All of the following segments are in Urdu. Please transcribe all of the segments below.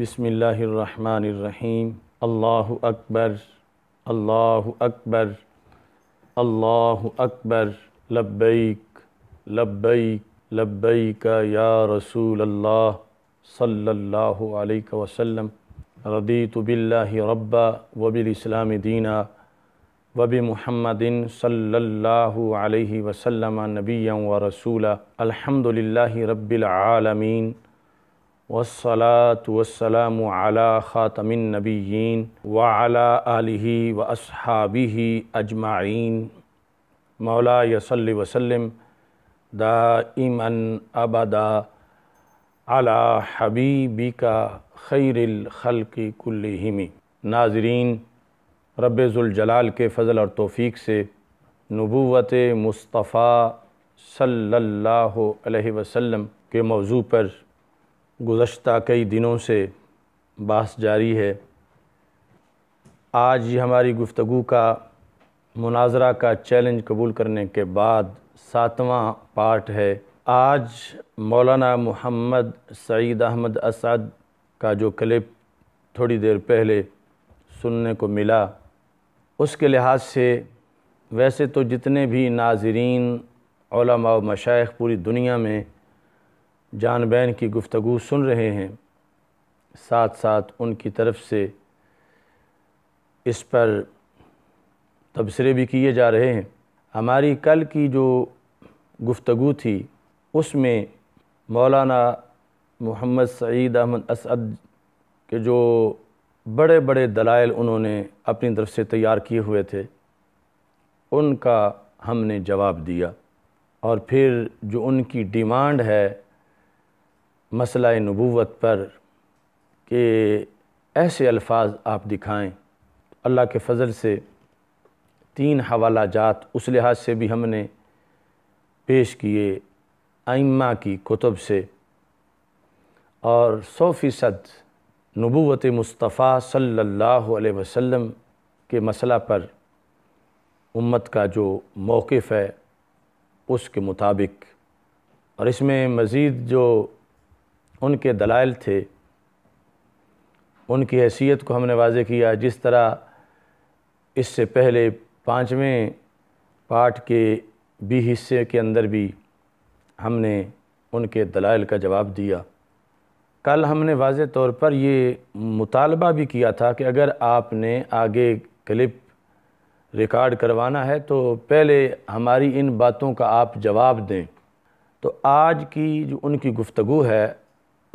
بسم اللہ الرحمن الرحیم اللہ اکبر اللہ اکبر اللہ اکبر لبیک لبیک لبیک یا رسول اللہ صلی اللہ علیہ وسلم رضیت باللہ ربا وبالاسلام دینا وبمحمد صلی اللہ علیہ وسلم نبیا ورسولا الحمد لل رب العالمین والصلاة والسلام على خاتم النبيين وعلى آله وأصحابه أجمعين مولا يصل وسلم دائما أبدا على حبيبك کا خیر الخلق کل ناظرین رب ذوالجلال کے فضل اور توفیق سے نبوت مصطفیٰ صلی اللہ علیہ وسلم کے موضوع پر گزشتہ کئی دنوں سے بحث جاری ہے آج یہ ہماری گفتگو کا مناظرہ کا چیلنج قبول کرنے کے بعد ساتواں پارٹ ہے آج مولانا محمد سعید احمد اسعد کا جو کلپ تھوڑی دیر پہلے سننے کو ملا اس کے لحاظ سے ویسے تو جتنے بھی ناظرین علماء و مشایخ پوری دنیا میں جان بین کی گفتگو سن رہے ہیں ساتھ ساتھ ان کی طرف سے اس پر تبصرے بھی کیے جا رہے ہیں ہماری کل کی جو گفتگو تھی اس میں مولانا محمد سعید احمد اسعد کے جو بڑے بڑے دلائل انہوں نے اپنی طرف سے تیار کیے ہوئے تھے ان کا ہم نے جواب دیا اور پھر جو ان کی ڈیمانڈ ہے مسئلہ نبوت پر کہ ایسے الفاظ آپ دکھائیں اللہ کے فضل سے تین حوالہ جات اس لحاظ سے بھی ہم نے پیش کیے آئمہ کی کتب سے اور سو فیصد نبوت مصطفیٰ صلی اللہ علیہ وسلم کے مسئلہ پر امت کا جو موقف ہے اس کے مطابق اور اس میں مزید جو ان کے دلائل تھے ان کی حیثیت کو ہم نے واضح کیا جس طرح اس سے پہلے پانچویں پارٹ کے بھی حصے کے اندر بھی ہم نے ان کے دلائل کا جواب دیا کل ہم نے واضح طور پر یہ مطالبہ بھی کیا تھا کہ اگر آپ نے آگے کلپ ریکارڈ کروانا ہے تو پہلے ہماری ان باتوں کا آپ جواب دیں تو آج کی جو ان کی گفتگو ہے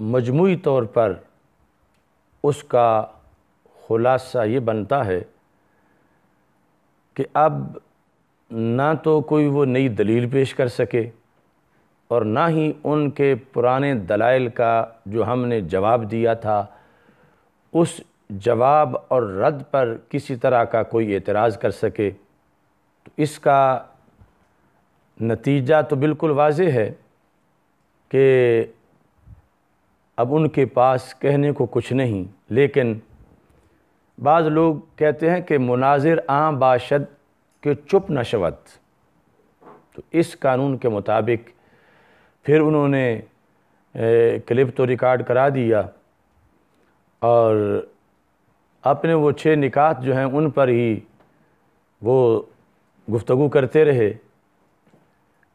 مجموعی طور پر اس کا خلاصہ یہ بنتا ہے کہ اب نہ تو کوئی وہ نئی دلیل پیش کر سکے اور نہ ہی ان کے پرانے دلائل کا جو ہم نے جواب دیا تھا اس جواب اور رد پر کسی طرح کا کوئی اعتراض کر سکے تو اس کا نتیجہ تو بالکل واضح ہے کہ اب ان کے پاس کہنے کو کچھ نہیں لیکن بعض لوگ کہتے ہیں کہ مناظر عام باشد کے چپ نشوت تو اس قانون کے مطابق پھر انہوں نے کلپ تو ریکارڈ کرا دیا اور اپنے وہ چھ نکات جو ہیں ان پر ہی وہ گفتگو کرتے رہے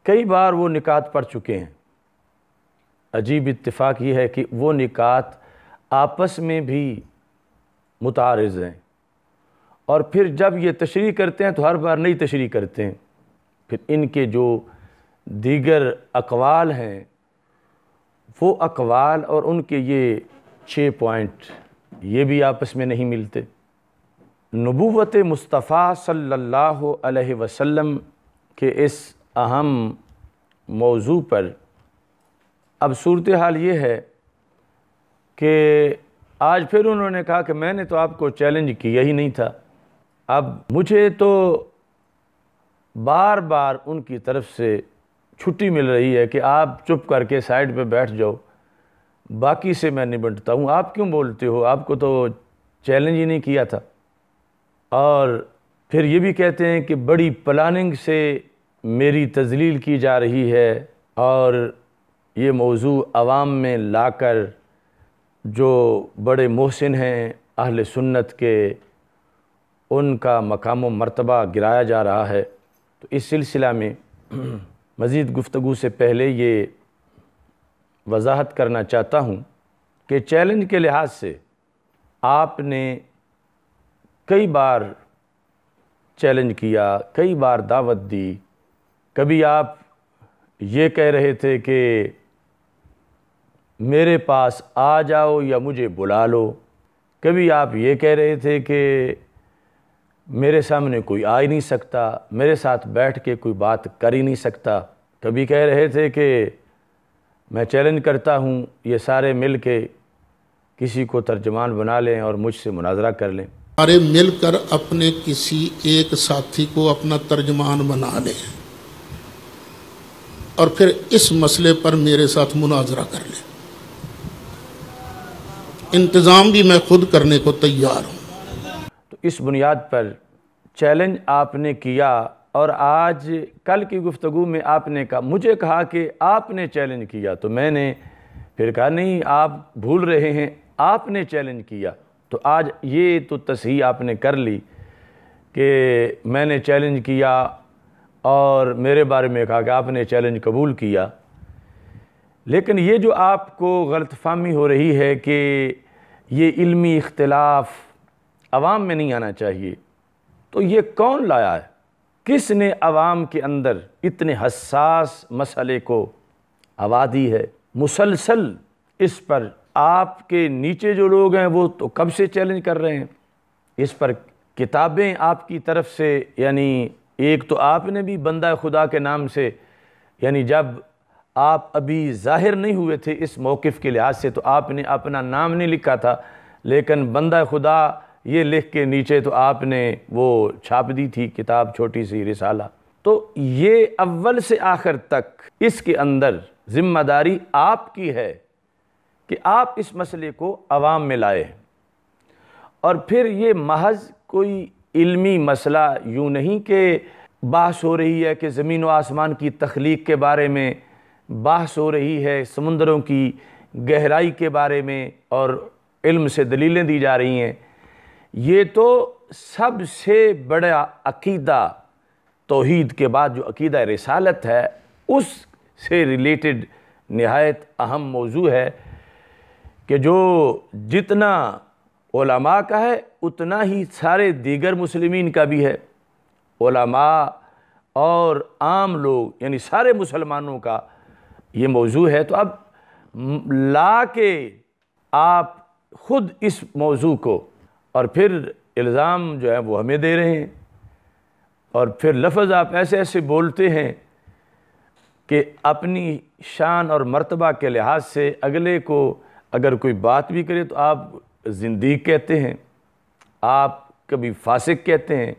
کئی بار وہ نکات پڑھ چکے ہیں عجیب اتفاق یہ ہے کہ وہ نکات آپس میں بھی متعارض ہیں اور پھر جب یہ تشریح کرتے ہیں تو ہر بار نئی تشریح کرتے ہیں پھر ان کے جو دیگر اقوال ہیں وہ اقوال اور ان کے یہ چھ پوائنٹ یہ بھی آپس میں نہیں ملتے نبوت مصطفیٰ صلی اللہ علیہ وسلم کے اس اہم موضوع پر اب صورتحال یہ ہے کہ آج پھر انہوں نے کہا کہ میں نے تو آپ کو چیلنج کیا ہی نہیں تھا اب مجھے تو بار بار ان کی طرف سے چھٹی مل رہی ہے کہ آپ چپ کر کے سائڈ پہ بیٹھ جاؤ باقی سے میں نبٹتا ہوں آپ کیوں بولتے ہو آپ کو تو چیلنج ہی نہیں کیا تھا اور پھر یہ بھی کہتے ہیں کہ بڑی پلاننگ سے میری تزلیل کی جا رہی ہے اور یہ موضوع عوام میں لا کر جو بڑے محسن ہیں اہل سنت کے ان کا مقام و مرتبہ گرایا جا رہا ہے تو اس سلسلہ میں مزید گفتگو سے پہلے یہ وضاحت کرنا چاہتا ہوں کہ چیلنج کے لحاظ سے آپ نے کئی بار چیلنج کیا کئی بار دعوت دی کبھی آپ یہ کہہ رہے تھے کہ میرے پاس آ جاؤ یا مجھے بلا لو کبھی آپ یہ کہہ رہے تھے کہ میرے سامنے کوئی آ ہی نہیں سکتا میرے ساتھ بیٹھ کے کوئی بات کر ہی نہیں سکتا کبھی کہہ رہے تھے کہ میں چیلنج کرتا ہوں یہ سارے مل کے کسی کو ترجمان بنا لیں اور مجھ سے مناظرہ کر لیں سارے مل کر اپنے کسی ایک ساتھی کو اپنا ترجمان بنا لیں اور پھر اس مسئلے پر میرے ساتھ مناظرہ کر لیں انتظام بھی میں خود کرنے کو تیار ہوں تو اس بنیاد پر چیلنج آپ نے کیا اور آج کل کی گفتگو میں آپ نے کہا مجھے کہا کہ آپ نے چیلنج کیا تو میں نے پھر کہا نہیں آپ بھول رہے ہیں آپ نے چیلنج کیا تو آج یہ تو تصحیح آپ نے کر لی کہ میں نے چیلنج کیا اور میرے بارے میں کہا کہ آپ نے چیلنج قبول کیا لیکن یہ جو آپ کو غلط فہمی ہو رہی ہے کہ یہ علمی اختلاف عوام میں نہیں آنا چاہیے تو یہ کون لایا ہے کس نے عوام کے اندر اتنے حساس مسئلے کو ہوا دی ہے مسلسل اس پر آپ کے نیچے جو لوگ ہیں وہ تو کب سے چیلنج کر رہے ہیں اس پر کتابیں آپ کی طرف سے یعنی ایک تو آپ نے بھی بندہ خدا کے نام سے یعنی جب آپ ابھی ظاہر نہیں ہوئے تھے اس موقف کے لحاظ سے تو آپ نے اپنا نام نہیں لکھا تھا لیکن بندہ خدا یہ لکھ کے نیچے تو آپ نے وہ چھاپ دی تھی کتاب چھوٹی سی رسالہ تو یہ اول سے آخر تک اس کے اندر ذمہ داری آپ کی ہے کہ آپ اس مسئلے کو عوام میں لائے اور پھر یہ محض کوئی علمی مسئلہ یوں نہیں کہ بحث ہو رہی ہے کہ زمین و آسمان کی تخلیق کے بارے میں بحث ہو رہی ہے سمندروں کی گہرائی کے بارے میں اور علم سے دلیلیں دی جا رہی ہیں یہ تو سب سے بڑا عقیدہ توحید کے بعد جو عقیدہ رسالت ہے اس سے ریلیٹڈ نہایت اہم موضوع ہے کہ جو جتنا علماء کا ہے اتنا ہی سارے دیگر مسلمین کا بھی ہے علماء اور عام لوگ یعنی سارے مسلمانوں کا یہ موضوع ہے تو اب لا کے آپ خود اس موضوع کو اور پھر الزام جو ہے وہ ہمیں دے رہے ہیں اور پھر لفظ آپ ایسے ایسے بولتے ہیں کہ اپنی شان اور مرتبہ کے لحاظ سے اگلے کو اگر کوئی بات بھی کرے تو آپ زندگی کہتے ہیں آپ کبھی فاسق کہتے ہیں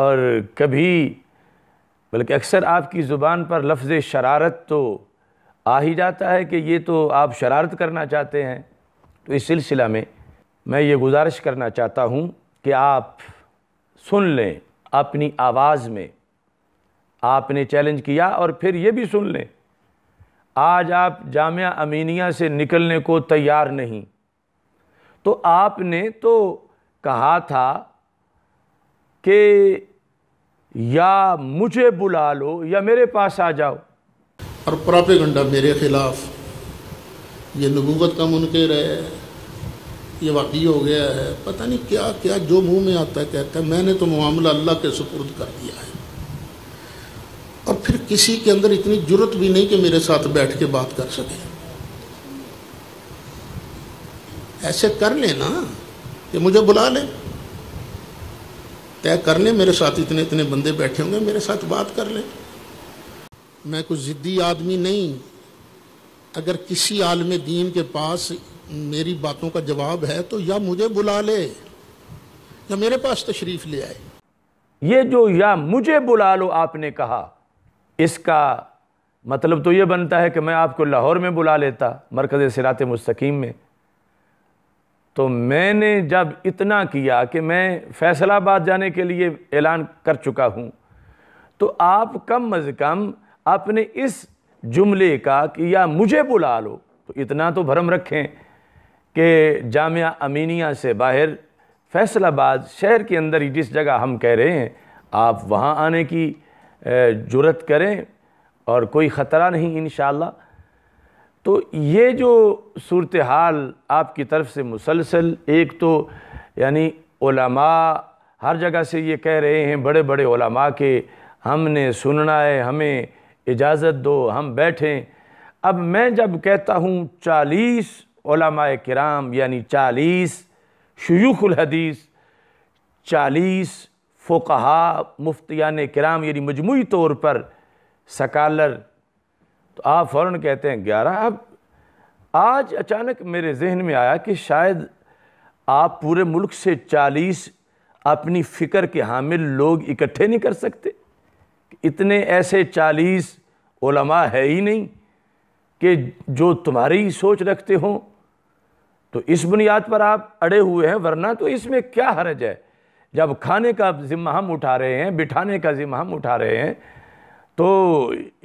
اور کبھی بلکہ اکثر آپ کی زبان پر لفظ شرارت تو آ ہی جاتا ہے کہ یہ تو آپ شرارت کرنا چاہتے ہیں تو اس سلسلہ میں میں یہ گزارش کرنا چاہتا ہوں کہ آپ سن لیں اپنی آواز میں آپ نے چیلنج کیا اور پھر یہ بھی سن لیں آج آپ جامعہ امینیہ سے نکلنے کو تیار نہیں تو آپ نے تو کہا تھا کہ یا مجھے بلا لو یا میرے پاس آ جاؤ اور پراپیگنڈا میرے خلاف یہ نبوت کا منکر ہے یہ واقعی ہو گیا ہے پتہ نہیں کیا کیا جو منہ میں آتا ہے کہتا ہے میں نے تو معاملہ اللہ کے سپرد کر دیا ہے اور پھر کسی کے اندر اتنی جرت بھی نہیں کہ میرے ساتھ بیٹھ کے بات کر سکے ایسے کر لیں نا کہ مجھے بلا لیں طے کر لیں میرے ساتھ اتنے اتنے بندے بیٹھے ہوں گے میرے ساتھ بات کر لیں میں کوئی ضدی آدمی نہیں اگر کسی عالم دین کے پاس میری باتوں کا جواب ہے تو یا مجھے بلا لے یا میرے پاس تشریف لے آئے یہ جو یا مجھے بلا لو آپ نے کہا اس کا مطلب تو یہ بنتا ہے کہ میں آپ کو لاہور میں بلا لیتا مرکز سرات مستقیم میں تو میں نے جب اتنا کیا کہ میں فیصل آباد جانے کے لیے اعلان کر چکا ہوں تو آپ کم از کم اپنے اس جملے کا کہ یا مجھے بلا لو تو اتنا تو بھرم رکھیں کہ جامعہ امینیہ سے باہر فیصل آباد شہر کے اندر ہی جس جگہ ہم کہہ رہے ہیں آپ وہاں آنے کی جرت کریں اور کوئی خطرہ نہیں انشاءاللہ تو یہ جو صورتحال آپ کی طرف سے مسلسل ایک تو یعنی علماء ہر جگہ سے یہ کہہ رہے ہیں بڑے بڑے علماء کے ہم نے سننا ہے ہمیں اجازت دو ہم بیٹھیں اب میں جب کہتا ہوں چالیس علماء کرام یعنی چالیس شیوخ الحدیث چالیس فقہا مفتیان کرام یعنی مجموعی طور پر سکالر تو آپ فوراً کہتے ہیں گیارہ اب آج اچانک میرے ذہن میں آیا کہ شاید آپ پورے ملک سے چالیس اپنی فکر کے حامل لوگ اکٹھے نہیں کر سکتے اتنے ایسے چالیس علماء ہے ہی نہیں کہ جو تمہاری سوچ رکھتے ہوں تو اس بنیاد پر آپ اڑے ہوئے ہیں ورنہ تو اس میں کیا حرج ہے جب کھانے کا ذمہ ہم اٹھا رہے ہیں بٹھانے کا ذمہ ہم اٹھا رہے ہیں تو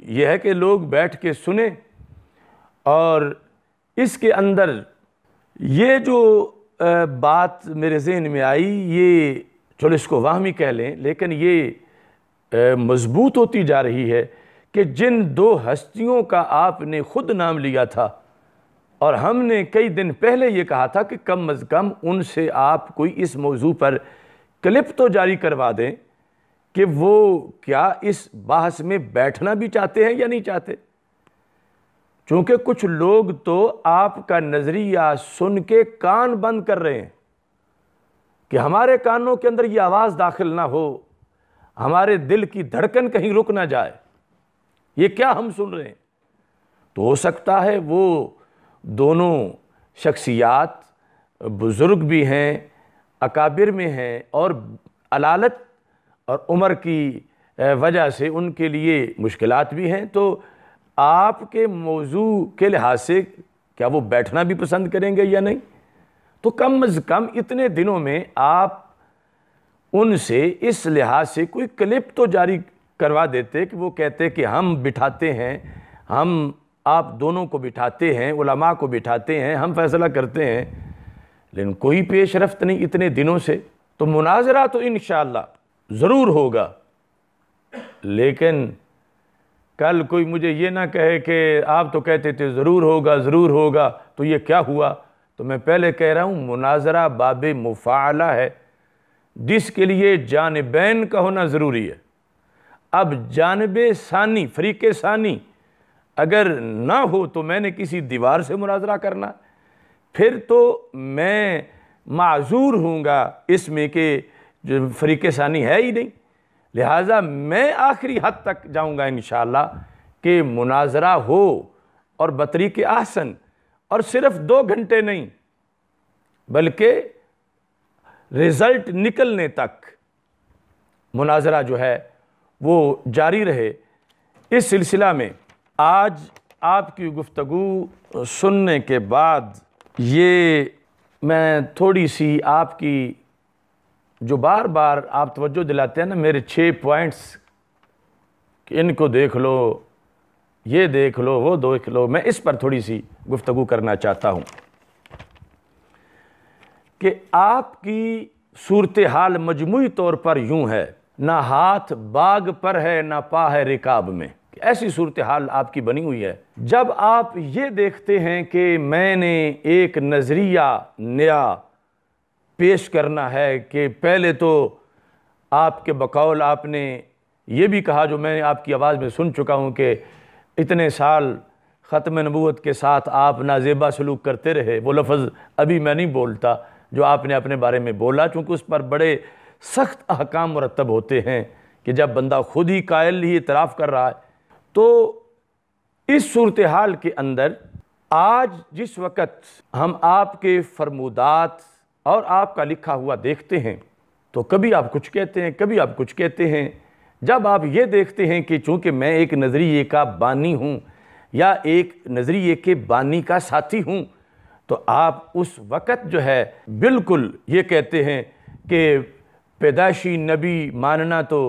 یہ ہے کہ لوگ بیٹھ کے سنیں اور اس کے اندر یہ جو بات میرے ذہن میں آئی یہ چلو اس کو واہمی کہہ لیں لیکن یہ مضبوط ہوتی جا رہی ہے کہ جن دو ہستیوں کا آپ نے خود نام لیا تھا اور ہم نے کئی دن پہلے یہ کہا تھا کہ کم از کم ان سے آپ کوئی اس موضوع پر کلپ تو جاری کروا دیں کہ وہ کیا اس بحث میں بیٹھنا بھی چاہتے ہیں یا نہیں چاہتے چونکہ کچھ لوگ تو آپ کا نظریہ سن کے کان بند کر رہے ہیں کہ ہمارے کانوں کے اندر یہ آواز داخل نہ ہو ہمارے دل کی دھڑکن کہیں رک نہ جائے یہ کیا ہم سن رہے ہیں تو ہو سکتا ہے وہ دونوں شخصیات بزرگ بھی ہیں اکابر میں ہیں اور علالت اور عمر کی وجہ سے ان کے لیے مشکلات بھی ہیں تو آپ کے موضوع کے لحاظ سے کیا وہ بیٹھنا بھی پسند کریں گے یا نہیں تو کم از کم اتنے دنوں میں آپ ان سے اس لحاظ سے کوئی کلپ تو جاری کروا دیتے کہ وہ کہتے کہ ہم بٹھاتے ہیں ہم آپ دونوں کو بٹھاتے ہیں علماء کو بٹھاتے ہیں ہم فیصلہ کرتے ہیں لیکن کوئی پیش رفت نہیں اتنے دنوں سے تو مناظرہ تو انشاءاللہ ضرور ہوگا لیکن کل کوئی مجھے یہ نہ کہے کہ آپ تو کہتے تھے ضرور ہوگا ضرور ہوگا تو یہ کیا ہوا تو میں پہلے کہہ رہا ہوں مناظرہ باب مفعلہ ہے جس کے لیے جانبین کا ہونا ضروری ہے اب جانب ثانی فریق ثانی اگر نہ ہو تو میں نے کسی دیوار سے مناظرہ کرنا پھر تو میں معذور ہوں گا اس میں کہ جو فریق ثانی ہے ہی نہیں لہٰذا میں آخری حد تک جاؤں گا انشاءاللہ کہ مناظرہ ہو اور بطری کے اور صرف دو گھنٹے نہیں بلکہ رزلٹ نکلنے تک مناظرہ جو ہے وہ جاری رہے اس سلسلہ میں آج آپ کی گفتگو سننے کے بعد یہ میں تھوڑی سی آپ کی جو بار بار آپ توجہ دلاتے ہیں نا میرے چھ پوائنٹس کہ ان کو دیکھ لو یہ دیکھ لو وہ دیکھ لو میں اس پر تھوڑی سی گفتگو کرنا چاہتا ہوں کہ آپ کی صورتحال مجموعی طور پر یوں ہے نہ ہاتھ باغ پر ہے نہ پا ہے رکاب میں ایسی صورتحال آپ کی بنی ہوئی ہے جب آپ یہ دیکھتے ہیں کہ میں نے ایک نظریہ نیا پیش کرنا ہے کہ پہلے تو آپ کے بقول آپ نے یہ بھی کہا جو میں آپ کی آواز میں سن چکا ہوں کہ اتنے سال ختم نبوت کے ساتھ آپ نازیبہ سلوک کرتے رہے وہ لفظ ابھی میں نہیں بولتا جو آپ نے اپنے بارے میں بولا چونکہ اس پر بڑے سخت احکام مرتب ہوتے ہیں کہ جب بندہ خود ہی قائل ہی اعتراف کر رہا ہے تو اس صورتحال کے اندر آج جس وقت ہم آپ کے فرمودات اور آپ کا لکھا ہوا دیکھتے ہیں تو کبھی آپ کچھ کہتے ہیں کبھی آپ کچھ کہتے ہیں جب آپ یہ دیکھتے ہیں کہ چونکہ میں ایک نظریے کا بانی ہوں یا ایک نظریے کے بانی کا ساتھی ہوں تو آپ اس وقت جو ہے بالکل یہ کہتے ہیں کہ پیدائشی نبی ماننا تو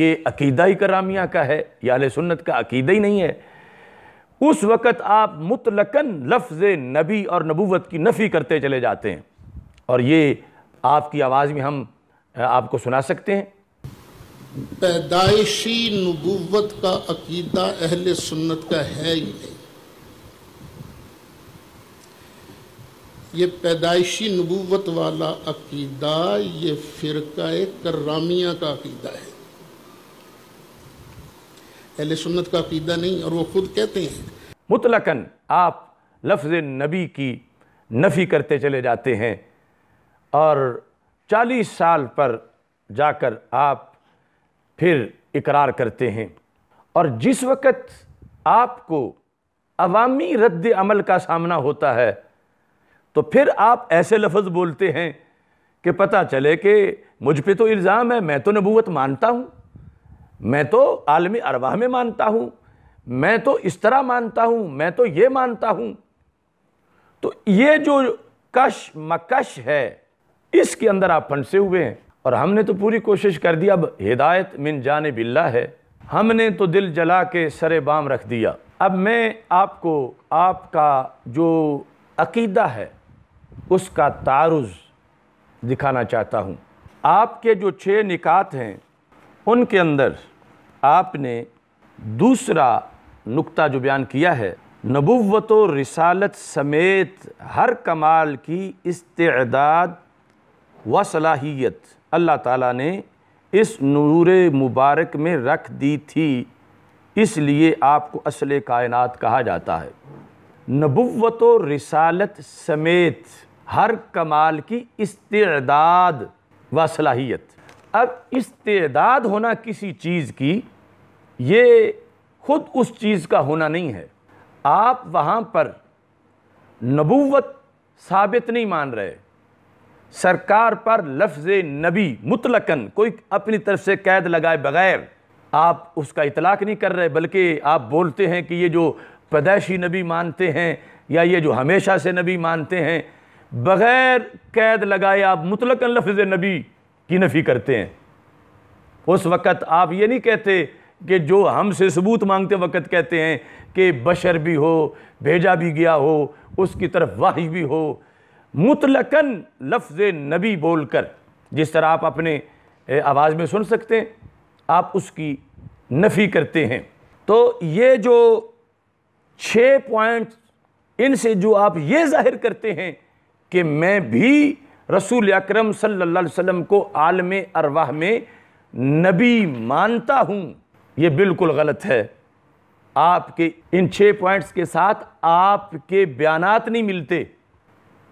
یہ عقیدہ ہی کرامیہ کا ہے یا سنت کا عقیدہ ہی نہیں ہے اس وقت آپ مطلقاً لفظ نبی اور نبوت کی نفی کرتے چلے جاتے ہیں اور یہ آپ کی آواز میں ہم آپ کو سنا سکتے ہیں پیدائشی نبوت کا عقیدہ اہل سنت کا ہے ہی نہیں یہ پیدائشی نبوت والا عقیدہ یہ فرقہ کرامیہ کا عقیدہ ہے اہل سنت کا عقیدہ نہیں اور وہ خود کہتے ہیں مطلقاً آپ لفظ نبی کی نفی کرتے چلے جاتے ہیں اور چالیس سال پر جا کر آپ پھر اقرار کرتے ہیں اور جس وقت آپ کو عوامی رد عمل کا سامنا ہوتا ہے تو پھر آپ ایسے لفظ بولتے ہیں کہ پتہ چلے کہ مجھ پہ تو الزام ہے میں تو نبوت مانتا ہوں میں تو عالمی ارواح میں مانتا ہوں میں تو اس طرح مانتا ہوں میں تو یہ مانتا ہوں تو یہ جو کش مکش ہے اس کے اندر آپ پھنسے ہوئے ہیں اور ہم نے تو پوری کوشش کر دی اب ہدایت من جانب اللہ ہے ہم نے تو دل جلا کے سر بام رکھ دیا اب میں آپ کو آپ کا جو عقیدہ ہے اس کا تعرض دکھانا چاہتا ہوں آپ کے جو چھ نکات ہیں ان کے اندر آپ نے دوسرا نقطہ جو بیان کیا ہے نبوت و رسالت سمیت ہر کمال کی استعداد و صلاحیت اللہ تعالیٰ نے اس نور مبارک میں رکھ دی تھی اس لیے آپ کو اصل کائنات کہا جاتا ہے نبوت و رسالت سمیت ہر کمال کی استعداد و صلاحیت اب استعداد ہونا کسی چیز کی یہ خود اس چیز کا ہونا نہیں ہے آپ وہاں پر نبوت ثابت نہیں مان رہے سرکار پر لفظ نبی مطلقاً کوئی اپنی طرف سے قید لگائے بغیر آپ اس کا اطلاق نہیں کر رہے بلکہ آپ بولتے ہیں کہ یہ جو پیدائشی نبی مانتے ہیں یا یہ جو ہمیشہ سے نبی مانتے ہیں بغیر قید لگائے آپ مطلقاً لفظ نبی کی نفی کرتے ہیں اس وقت آپ یہ نہیں کہتے کہ جو ہم سے ثبوت مانگتے وقت کہتے ہیں کہ بشر بھی ہو بھیجا بھی گیا ہو اس کی طرف واحد بھی ہو مطلقاً لفظ نبی بول کر جس طرح آپ اپنے آواز میں سن سکتے ہیں آپ اس کی نفی کرتے ہیں تو یہ جو چھ پوائنٹ ان سے جو آپ یہ ظاہر کرتے ہیں کہ میں بھی رسول اکرم صلی اللہ علیہ وسلم کو عالم ارواح میں نبی مانتا ہوں یہ بالکل غلط ہے آپ کے ان چھ پوائنٹس کے ساتھ آپ کے بیانات نہیں ملتے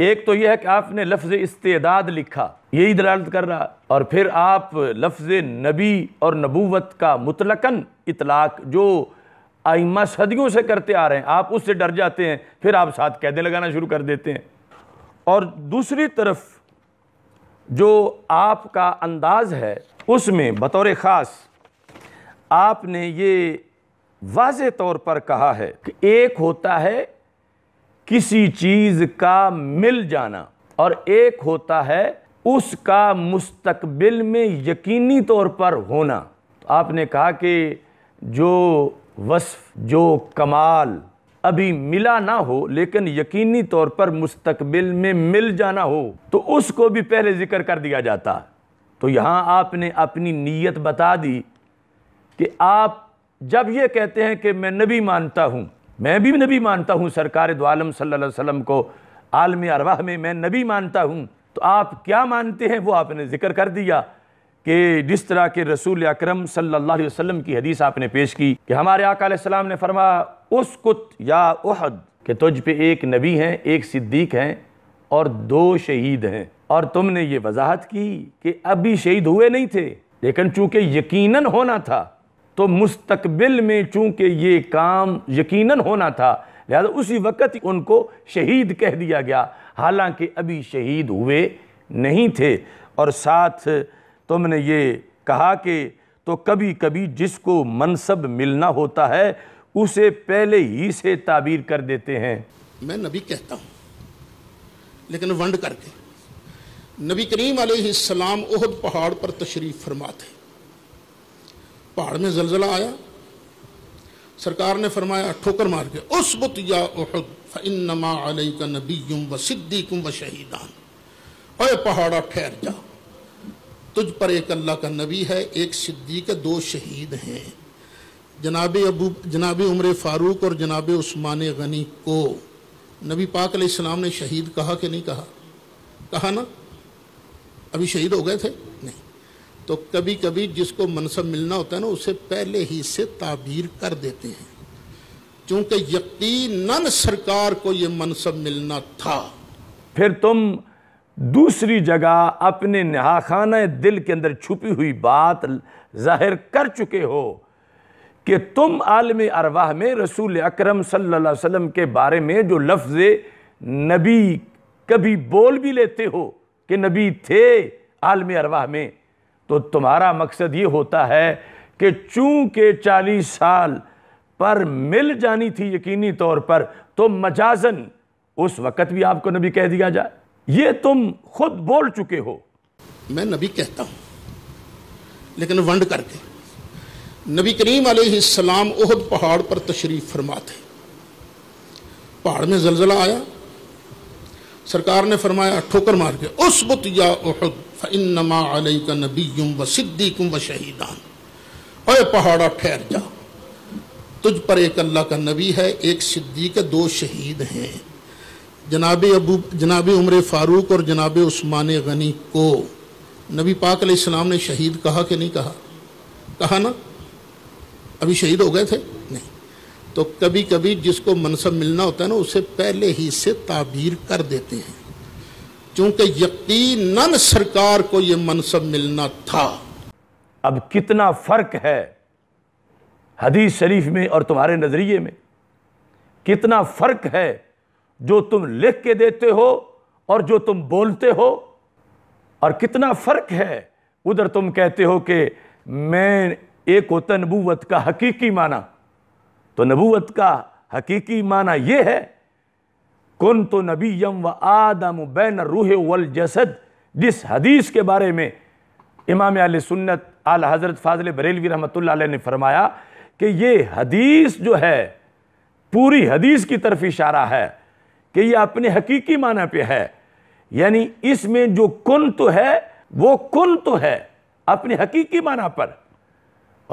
ایک تو یہ ہے کہ آپ نے لفظ استعداد لکھا یہی دلالت کر رہا اور پھر آپ لفظ نبی اور نبوت کا مطلقاً اطلاق جو آئمہ صدیوں سے کرتے آ رہے ہیں آپ اس سے ڈر جاتے ہیں پھر آپ ساتھ قیدیں لگانا شروع کر دیتے ہیں اور دوسری طرف جو آپ کا انداز ہے اس میں بطور خاص آپ نے یہ واضح طور پر کہا ہے کہ ایک ہوتا ہے کسی چیز کا مل جانا اور ایک ہوتا ہے اس کا مستقبل میں یقینی طور پر ہونا تو آپ نے کہا کہ جو وصف جو کمال ابھی ملا نہ ہو لیکن یقینی طور پر مستقبل میں مل جانا ہو تو اس کو بھی پہلے ذکر کر دیا جاتا تو یہاں آپ نے اپنی نیت بتا دی کہ آپ جب یہ کہتے ہیں کہ میں نبی مانتا ہوں میں بھی نبی مانتا ہوں سرکار دعالم صلی اللہ علیہ وسلم کو عالم ارواح میں میں نبی مانتا ہوں تو آپ کیا مانتے ہیں وہ آپ نے ذکر کر دیا کہ جس طرح کے رسول اکرم صلی اللہ علیہ وسلم کی حدیث آپ نے پیش کی کہ ہمارے آقا علیہ السلام نے فرمایا اس کت یا احد کہ تجھ پہ ایک نبی ہیں ایک صدیق ہیں اور دو شہید ہیں اور تم نے یہ وضاحت کی کہ ابھی شہید ہوئے نہیں تھے لیکن چونکہ یقیناً ہونا تھا تو مستقبل میں چونکہ یہ کام یقیناً ہونا تھا لہذا اسی وقت ان کو شہید کہہ دیا گیا حالانکہ ابھی شہید ہوئے نہیں تھے اور ساتھ تم نے یہ کہا کہ تو کبھی کبھی جس کو منصب ملنا ہوتا ہے اسے پہلے ہی سے تعبیر کر دیتے ہیں میں نبی کہتا ہوں لیکن ونڈ کر کے نبی کریم علیہ السلام احد پہاڑ پر تشریف فرماتے پہاڑ میں زلزلہ آیا سرکار نے فرمایا ٹھوکر مار کے اس بت یا احد علیہ کا نبی صدیق شہیدان اے پہاڑا ٹھہر جا تجھ پر ایک اللہ کا نبی ہے ایک صدیق دو شہید ہیں جناب ابو جناب عمر فاروق اور جناب عثمان غنی کو نبی پاک علیہ السلام نے شہید کہا کہ نہیں کہا کہا نا ابھی شہید ہو گئے تھے نہیں تو کبھی کبھی جس کو منصب ملنا ہوتا ہے نا اسے پہلے ہی سے تعبیر کر دیتے ہیں چونکہ یقیناً سرکار کو یہ منصب ملنا تھا پھر تم دوسری جگہ اپنے نہاخانہ دل کے اندر چھپی ہوئی بات ظاہر کر چکے ہو کہ تم عالم ارواح میں رسول اکرم صلی اللہ علیہ وسلم کے بارے میں جو لفظ نبی کبھی بول بھی لیتے ہو کہ نبی تھے عالم ارواح میں تو تمہارا مقصد یہ ہوتا ہے کہ چونکہ چالیس سال پر مل جانی تھی یقینی طور پر تو مجازن اس وقت بھی آپ کو نبی کہہ دیا جائے یہ تم خود بول چکے ہو میں نبی کہتا ہوں لیکن ونڈ کر کے نبی کریم علیہ السلام اہد پہاڑ پر تشریف فرما تھے پہاڑ میں زلزلہ آیا سرکار نے فرمایا ٹھوکر مار کے اس بت یا فإنما عليك نبي وصديق وشهيد اے پہاڑا ٹھہر جا تجھ پر ایک اللہ کا نبی ہے ایک صدیق دو شہید ہیں جناب ابو جناب عمر فاروق اور جناب عثمان غنی کو نبی پاک علیہ السلام نے شہید کہا کہ نہیں کہا کہا نا ابھی شہید ہو گئے تھے نہیں تو کبھی کبھی جس کو منصب ملنا ہوتا ہے نا اسے پہلے ہی سے تعبیر کر دیتے ہیں چونکہ یقیناً سرکار کو یہ منصب ملنا تھا اب کتنا فرق ہے حدیث شریف میں اور تمہارے نظریے میں کتنا فرق ہے جو تم لکھ کے دیتے ہو اور جو تم بولتے ہو اور کتنا فرق ہے ادھر تم کہتے ہو کہ میں ایک ہوتا نبوت کا حقیقی معنی تو نبوت کا حقیقی معنی یہ ہے کن تو نبی یم و آدم بین روح والجسد جس حدیث کے بارے میں امام علیہ سنت آل حضرت فاضل بریلوی رحمۃ اللہ علیہ نے فرمایا کہ یہ حدیث جو ہے پوری حدیث کی طرف اشارہ ہے کہ یہ اپنے حقیقی معنی پہ ہے یعنی اس میں جو کن تو ہے وہ کن تو ہے اپنے حقیقی معنی پر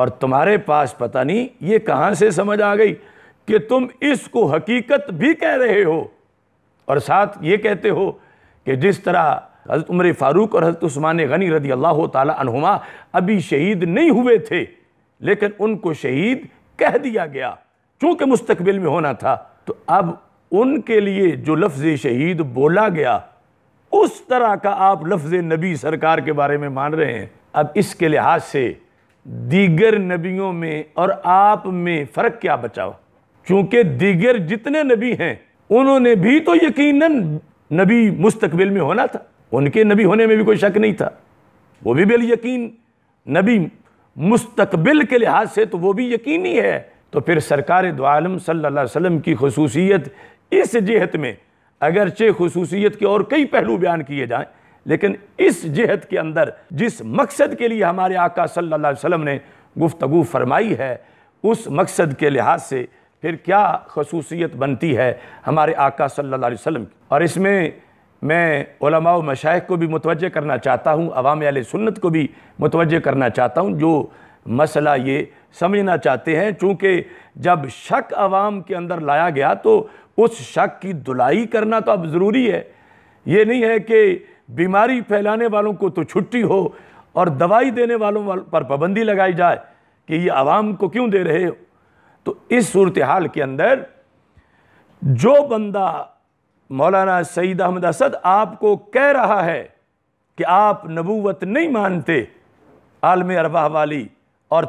اور تمہارے پاس پتہ نہیں یہ کہاں سے سمجھ آ گئی کہ تم اس کو حقیقت بھی کہہ رہے ہو اور ساتھ یہ کہتے ہو کہ جس طرح حضرت عمر فاروق اور حضرت عثمان غنی رضی اللہ تعالی عنہما ابھی شہید نہیں ہوئے تھے لیکن ان کو شہید کہہ دیا گیا چونکہ مستقبل میں ہونا تھا تو اب ان کے لیے جو لفظ شہید بولا گیا اس طرح کا آپ لفظ نبی سرکار کے بارے میں مان رہے ہیں اب اس کے لحاظ سے دیگر نبیوں میں اور آپ میں فرق کیا بچاؤ چونکہ دیگر جتنے نبی ہیں انہوں نے بھی تو یقیناً نبی مستقبل میں ہونا تھا ان کے نبی ہونے میں بھی کوئی شک نہیں تھا وہ بھی بال یقین نبی مستقبل کے لحاظ سے تو وہ بھی یقینی ہے تو پھر سرکار دعالم صلی اللہ علیہ وسلم کی خصوصیت اس جہت میں اگرچہ خصوصیت کے اور کئی پہلو بیان کیے جائیں لیکن اس جہت کے اندر جس مقصد کے لیے ہمارے آقا صلی اللہ علیہ وسلم نے گفتگو فرمائی ہے اس مقصد کے لحاظ سے پھر کیا خصوصیت بنتی ہے ہمارے آقا صلی اللہ علیہ وسلم کی اور اس میں میں علماء و مشایخ کو بھی متوجہ کرنا چاہتا ہوں عوام علیہ سنت کو بھی متوجہ کرنا چاہتا ہوں جو مسئلہ یہ سمجھنا چاہتے ہیں چونکہ جب شک عوام کے اندر لایا گیا تو اس شک کی دلائی کرنا تو اب ضروری ہے یہ نہیں ہے کہ بیماری پھیلانے والوں کو تو چھٹی ہو اور دوائی دینے والوں پر پابندی لگائی جائے کہ یہ عوام کو کیوں دے رہے ہو تو اس صورتحال کے اندر جو بندہ مولانا سعید احمد اسد آپ کو کہہ رہا ہے کہ آپ نبوت نہیں مانتے عالم ارباہ والی اور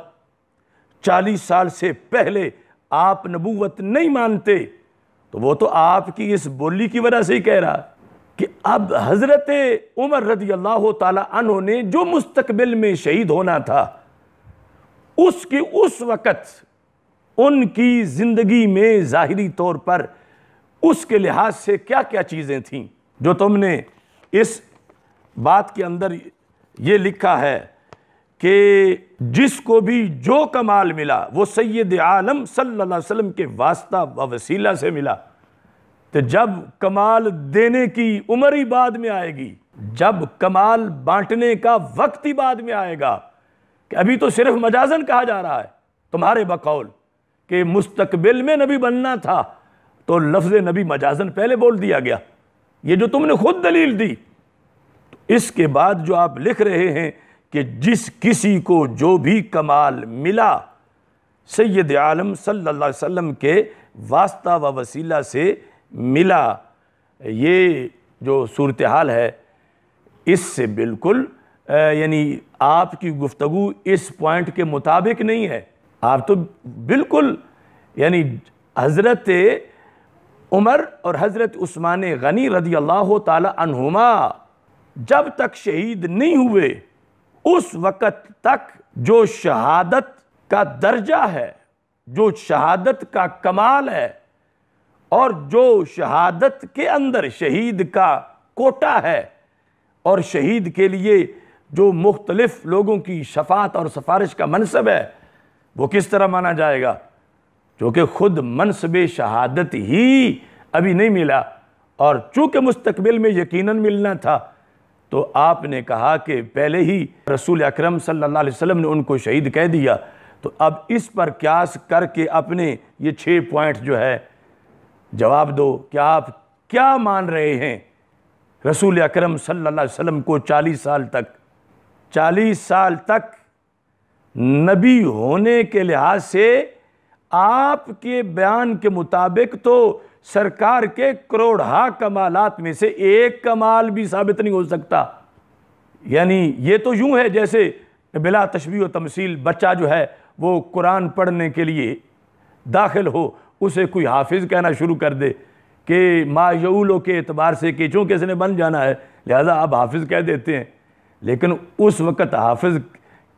چالیس سال سے پہلے آپ نبوت نہیں مانتے تو وہ تو آپ کی اس بولی کی وجہ سے ہی کہہ رہا کہ اب حضرت عمر رضی اللہ تعالی عنہ نے جو مستقبل میں شہید ہونا تھا اس کی اس وقت ان کی زندگی میں ظاہری طور پر اس کے لحاظ سے کیا کیا چیزیں تھیں جو تم نے اس بات کے اندر یہ لکھا ہے کہ جس کو بھی جو کمال ملا وہ سید عالم صلی اللہ علیہ وسلم کے واسطہ و وسیلہ سے ملا تو جب کمال دینے کی عمر ہی بعد میں آئے گی جب کمال بانٹنے کا وقت ہی بعد میں آئے گا کہ ابھی تو صرف مجازن کہا جا رہا ہے تمہارے بقول کہ مستقبل میں نبی بننا تھا تو لفظ نبی مجازن پہلے بول دیا گیا یہ جو تم نے خود دلیل دی تو اس کے بعد جو آپ لکھ رہے ہیں کہ جس کسی کو جو بھی کمال ملا سید عالم صلی اللہ علیہ وسلم کے واسطہ و وسیلہ سے ملا یہ جو صورتحال ہے اس سے بالکل یعنی آپ کی گفتگو اس پوائنٹ کے مطابق نہیں ہے آپ تو بالکل یعنی حضرت عمر اور حضرت عثمان غنی رضی اللہ تعالی عنہما جب تک شہید نہیں ہوئے اس وقت تک جو شہادت کا درجہ ہے جو شہادت کا کمال ہے اور جو شہادت کے اندر شہید کا کوٹا ہے اور شہید کے لیے جو مختلف لوگوں کی شفاعت اور سفارش کا منصب ہے وہ کس طرح مانا جائے گا جو کہ خود منصب شہادت ہی ابھی نہیں ملا اور چونکہ مستقبل میں یقیناً ملنا تھا تو آپ نے کہا کہ پہلے ہی رسول اکرم صلی اللہ علیہ وسلم نے ان کو شہید کہہ دیا تو اب اس پر کیاس کر کے اپنے یہ چھ پوائنٹ جو ہے جواب دو کہ آپ کیا مان رہے ہیں رسول اکرم صلی اللہ علیہ وسلم کو چالیس سال تک چالیس سال تک نبی ہونے کے لحاظ سے آپ کے بیان کے مطابق تو سرکار کے کروڑہا کمالات میں سے ایک کمال بھی ثابت نہیں ہو سکتا یعنی یہ تو یوں ہے جیسے بلا تشبیح و تمثیل بچہ جو ہے وہ قرآن پڑھنے کے لیے داخل ہو اسے کوئی حافظ کہنا شروع کر دے کہ ما یعولو کے اعتبار سے کہ چونکہ اس نے بن جانا ہے لہذا آپ حافظ کہہ دیتے ہیں لیکن اس وقت حافظ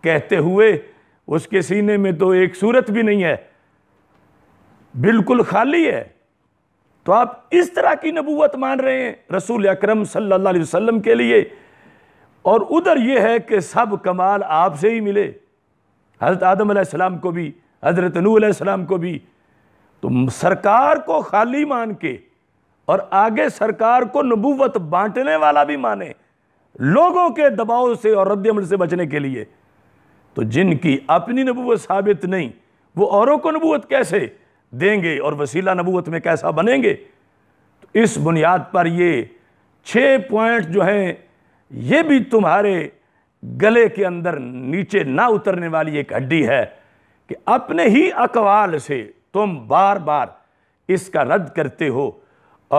کہتے ہوئے اس کے سینے میں تو ایک صورت بھی نہیں ہے بالکل خالی ہے تو آپ اس طرح کی نبوت مان رہے ہیں رسول اکرم صلی اللہ علیہ وسلم کے لیے اور ادھر یہ ہے کہ سب کمال آپ سے ہی ملے حضرت آدم علیہ السلام کو بھی حضرت نو علیہ السلام کو بھی تو سرکار کو خالی مان کے اور آگے سرکار کو نبوت بانٹنے والا بھی مانے لوگوں کے دباؤ سے اور رد عمل سے بچنے کے لیے تو جن کی اپنی نبوت ثابت نہیں وہ اوروں کو نبوت کیسے دیں گے اور وسیلہ نبوت میں کیسا بنیں گے تو اس بنیاد پر یہ چھ پوائنٹ جو ہیں یہ بھی تمہارے گلے کے اندر نیچے نہ اترنے والی ایک ہڈی ہے کہ اپنے ہی اقوال سے تم بار بار اس کا رد کرتے ہو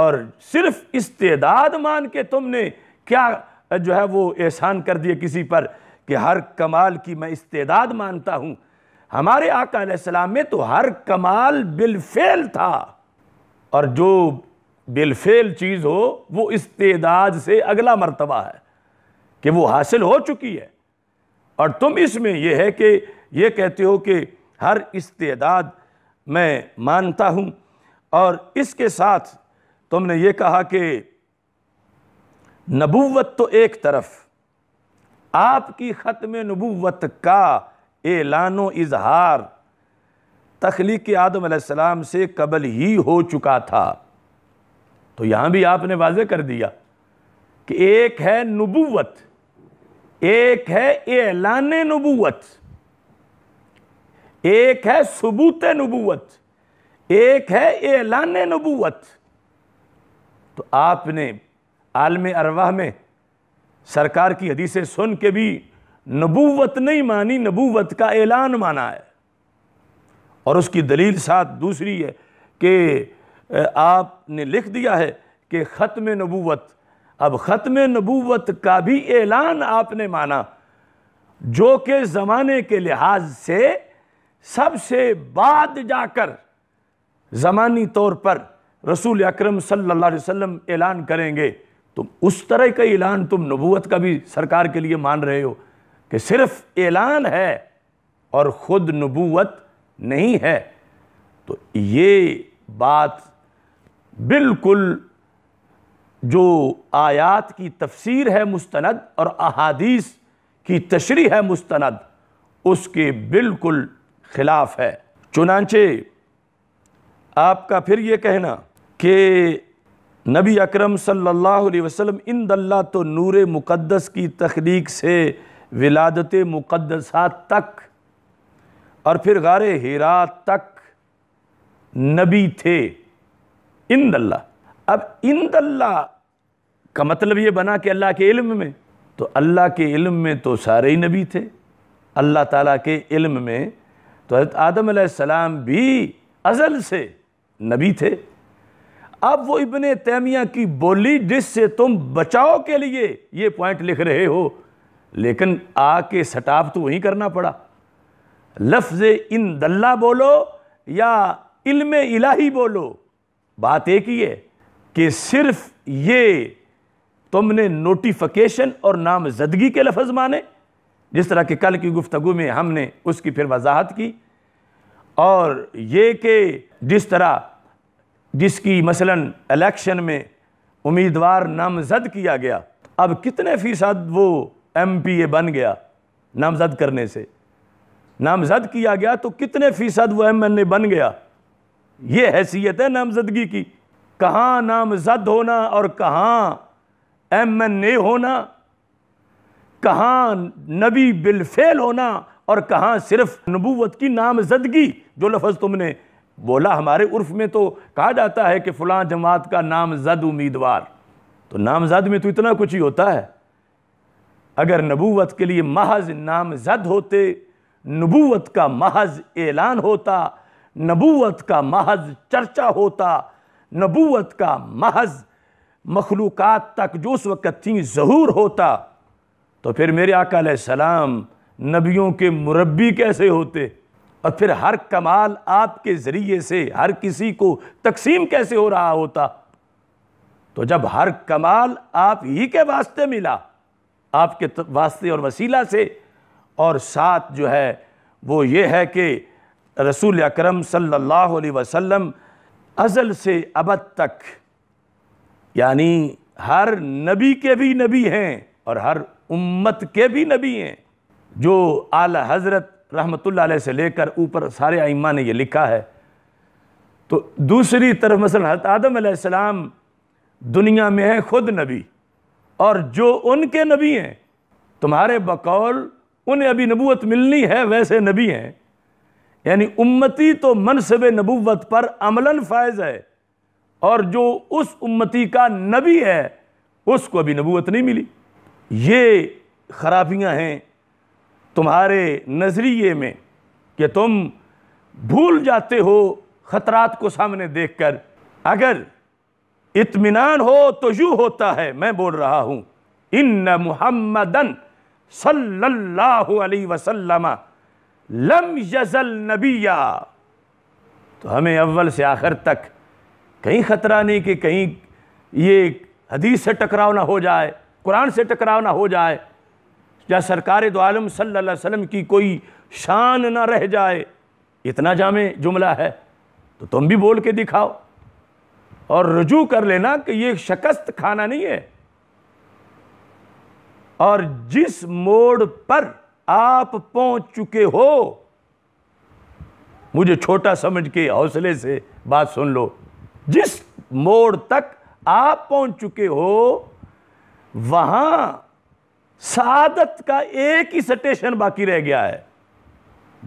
اور صرف استعداد مان کے تم نے کیا جو ہے وہ احسان کر دیے کسی پر کہ ہر کمال کی میں استعداد مانتا ہوں ہمارے آقا علیہ السلام میں تو ہر کمال بالفعل تھا اور جو بالفعل چیز ہو وہ استعداد سے اگلا مرتبہ ہے کہ وہ حاصل ہو چکی ہے اور تم اس میں یہ ہے کہ یہ کہتے ہو کہ ہر استعداد میں مانتا ہوں اور اس کے ساتھ تم نے یہ کہا کہ نبوت تو ایک طرف آپ کی ختم نبوت کا اعلان و اظہار تخلیق آدم علیہ السلام سے قبل ہی ہو چکا تھا تو یہاں بھی آپ نے واضح کر دیا کہ ایک ہے نبوت ایک ہے اعلان نبوت ایک ہے ثبوت نبوت ایک ہے اعلان نبوت تو آپ نے عالم ارواح میں سرکار کی حدیثیں سن کے بھی نبوت نہیں مانی نبوت کا اعلان مانا ہے اور اس کی دلیل ساتھ دوسری ہے کہ آپ نے لکھ دیا ہے کہ ختم نبوت اب ختم نبوت کا بھی اعلان آپ نے مانا جو کہ زمانے کے لحاظ سے سب سے بعد جا کر زمانی طور پر رسول اکرم صلی اللہ علیہ وسلم اعلان کریں گے تم اس طرح کا اعلان تم نبوت کا بھی سرکار کے لیے مان رہے ہو کہ صرف اعلان ہے اور خود نبوت نہیں ہے تو یہ بات بالکل جو آیات کی تفسیر ہے مستند اور احادیث کی تشریح ہے مستند اس کے بالکل خلاف ہے چنانچہ آپ کا پھر یہ کہنا کہ نبی اکرم صلی اللہ علیہ وسلم ان اللہ تو نور مقدس کی تخلیق سے ولادت مقدسات تک اور پھر غار حیرات تک نبی تھے ان اللہ اب ان اللہ کا مطلب یہ بنا کہ اللہ کے علم میں تو اللہ کے علم میں تو سارے ہی نبی تھے اللہ تعالیٰ کے علم میں تو حضرت آدم علیہ السلام بھی ازل سے نبی تھے اب وہ ابن تیمیہ کی بولی جس سے تم بچاؤ کے لیے یہ پوائنٹ لکھ رہے ہو لیکن آ کے سٹاپ تو وہیں کرنا پڑا لفظ ان دلہ بولو یا علم الہی بولو بات ایک ہی ہے کہ صرف یہ تم نے نوٹیفکیشن اور نامزدگی کے لفظ مانے جس طرح کہ کل کی گفتگو میں ہم نے اس کی پھر وضاحت کی اور یہ کہ جس طرح جس کی مثلا الیکشن میں امیدوار نامزد کیا گیا اب کتنے فیصد وہ ایم پی اے بن گیا نامزد کرنے سے نامزد کیا گیا تو کتنے فیصد وہ ایم این اے بن گیا یہ حیثیت ہے نامزدگی کی کہاں نامزد ہونا اور کہاں ایم این اے ہونا کہاں نبی بالفعل ہونا اور کہاں صرف نبوت کی نامزدگی جو لفظ تم نے بولا ہمارے عرف میں تو کہا جاتا ہے کہ فلاں جماعت کا نامزد امیدوار تو نامزد میں تو اتنا کچھ ہی ہوتا ہے اگر نبوت کے لیے محض نامزد ہوتے نبوت کا محض اعلان ہوتا نبوت کا محض چرچا ہوتا نبوت کا محض مخلوقات تک جو اس وقت تھیں ظہور ہوتا تو پھر میرے آقا علیہ السلام نبیوں کے مربی کیسے ہوتے اور پھر ہر کمال آپ کے ذریعے سے ہر کسی کو تقسیم کیسے ہو رہا ہوتا تو جب ہر کمال آپ ہی کے واسطے ملا آپ کے واسطے اور وسیلہ سے اور ساتھ جو ہے وہ یہ ہے کہ رسول اکرم صلی اللہ علیہ وسلم ازل سے ابد تک یعنی ہر نبی کے بھی نبی ہیں اور ہر امت کے بھی نبی ہیں جو اعلی حضرت رحمت اللہ علیہ سے لے کر اوپر سارے آئمہ نے یہ لکھا ہے تو دوسری طرف مثلا حضرت آدم علیہ السلام دنیا میں ہیں خود نبی اور جو ان کے نبی ہیں تمہارے بقول انہیں ابھی نبوت ملنی ہے ویسے نبی ہیں یعنی امتی تو منصب نبوت پر عملاً فائز ہے اور جو اس امتی کا نبی ہے اس کو ابھی نبوت نہیں ملی یہ خرابیاں ہیں تمہارے نظریے میں کہ تم بھول جاتے ہو خطرات کو سامنے دیکھ کر اگر اطمینان ہو تو یوں ہوتا ہے میں بول رہا ہوں ان محمدن صلی اللہ علیہ وسلم لم یزل نبیہ تو ہمیں اول سے آخر تک کہیں خطرہ نہیں کہ کہیں یہ حدیث سے ٹکراؤ نہ ہو جائے قرآن سے ٹکراؤ نہ ہو جائے یا سرکار دعالم صلی اللہ علیہ وسلم کی کوئی شان نہ رہ جائے اتنا جامع جملہ ہے تو تم بھی بول کے دکھاؤ اور رجوع کر لینا کہ یہ شکست کھانا نہیں ہے اور جس موڑ پر آپ پہنچ چکے ہو مجھے چھوٹا سمجھ کے حوصلے سے بات سن لو جس موڑ تک آپ پہنچ چکے ہو وہاں سعادت کا ایک ہی سٹیشن باقی رہ گیا ہے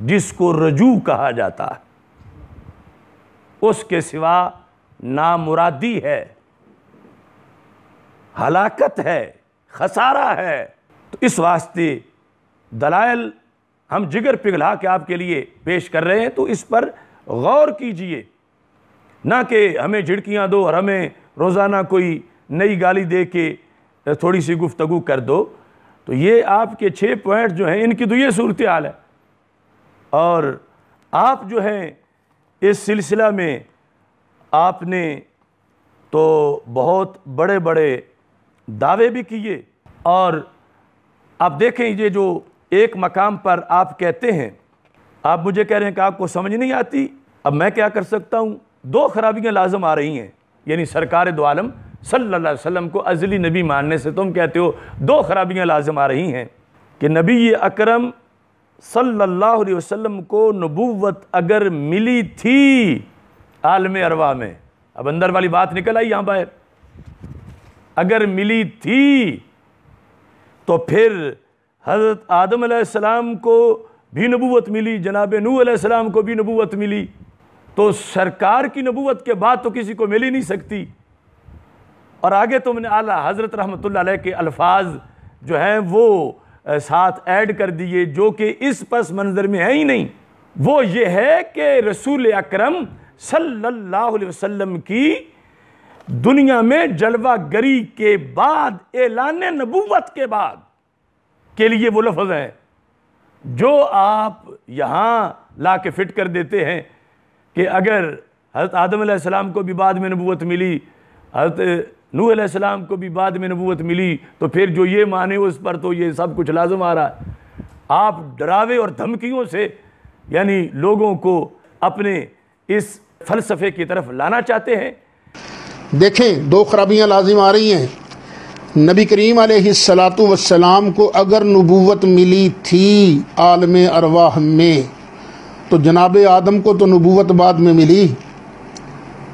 جس کو رجوع کہا جاتا ہے اس کے سوا نامرادی ہے ہلاکت ہے خسارہ ہے تو اس واسطے دلائل ہم جگر پگھلا کے آپ کے لیے پیش کر رہے ہیں تو اس پر غور کیجئے نہ کہ ہمیں جھڑکیاں دو اور ہمیں روزانہ کوئی نئی گالی دے کے تھوڑی سی گفتگو کر دو تو یہ آپ کے چھ پوائنٹ جو ہیں ان کی تو یہ صورتحال ہے اور آپ جو ہیں اس سلسلہ میں آپ نے تو بہت بڑے بڑے دعوے بھی کیے اور آپ دیکھیں یہ جو ایک مقام پر آپ کہتے ہیں آپ مجھے کہہ رہے ہیں کہ آپ کو سمجھ نہیں آتی اب میں کیا کر سکتا ہوں دو خرابیاں لازم آ رہی ہیں یعنی سرکار دو عالم صلی اللہ علیہ وسلم کو ازلی نبی ماننے سے تم کہتے ہو دو خرابیاں لازم آ رہی ہیں کہ نبی اکرم صلی اللہ علیہ وسلم کو نبوت اگر ملی تھی عالم اروا میں اب اندر والی بات نکل آئی یہاں باہر اگر ملی تھی تو پھر حضرت آدم علیہ السلام کو بھی نبوت ملی جناب نو علیہ السلام کو بھی نبوت ملی تو سرکار کی نبوت کے بعد تو کسی کو مل ہی نہیں سکتی اور آگے تم نے اعلیٰ حضرت رحمت اللہ علیہ کے الفاظ جو ہیں وہ ساتھ ایڈ کر دیے جو کہ اس پس منظر میں ہے ہی نہیں وہ یہ ہے کہ رسول اکرم صلی اللہ علیہ وسلم کی دنیا میں جلوہ گری کے بعد اعلان نبوت کے بعد کے لیے وہ لفظ ہیں جو آپ یہاں لا کے فٹ کر دیتے ہیں کہ اگر حضرت آدم علیہ السلام کو بھی بعد میں نبوت ملی حضرت نوح علیہ السلام کو بھی بعد میں نبوت ملی تو پھر جو یہ مانے اس پر تو یہ سب کچھ لازم آ رہا ہے آپ ڈراوے اور دھمکیوں سے یعنی لوگوں کو اپنے اس فلسفے کی طرف لانا چاہتے ہیں دیکھیں دو خرابیاں لازم آ رہی ہیں نبی کریم علیہ السلاۃ کو اگر نبوت ملی تھی عالم ارواح میں تو جناب آدم کو تو نبوت بعد میں ملی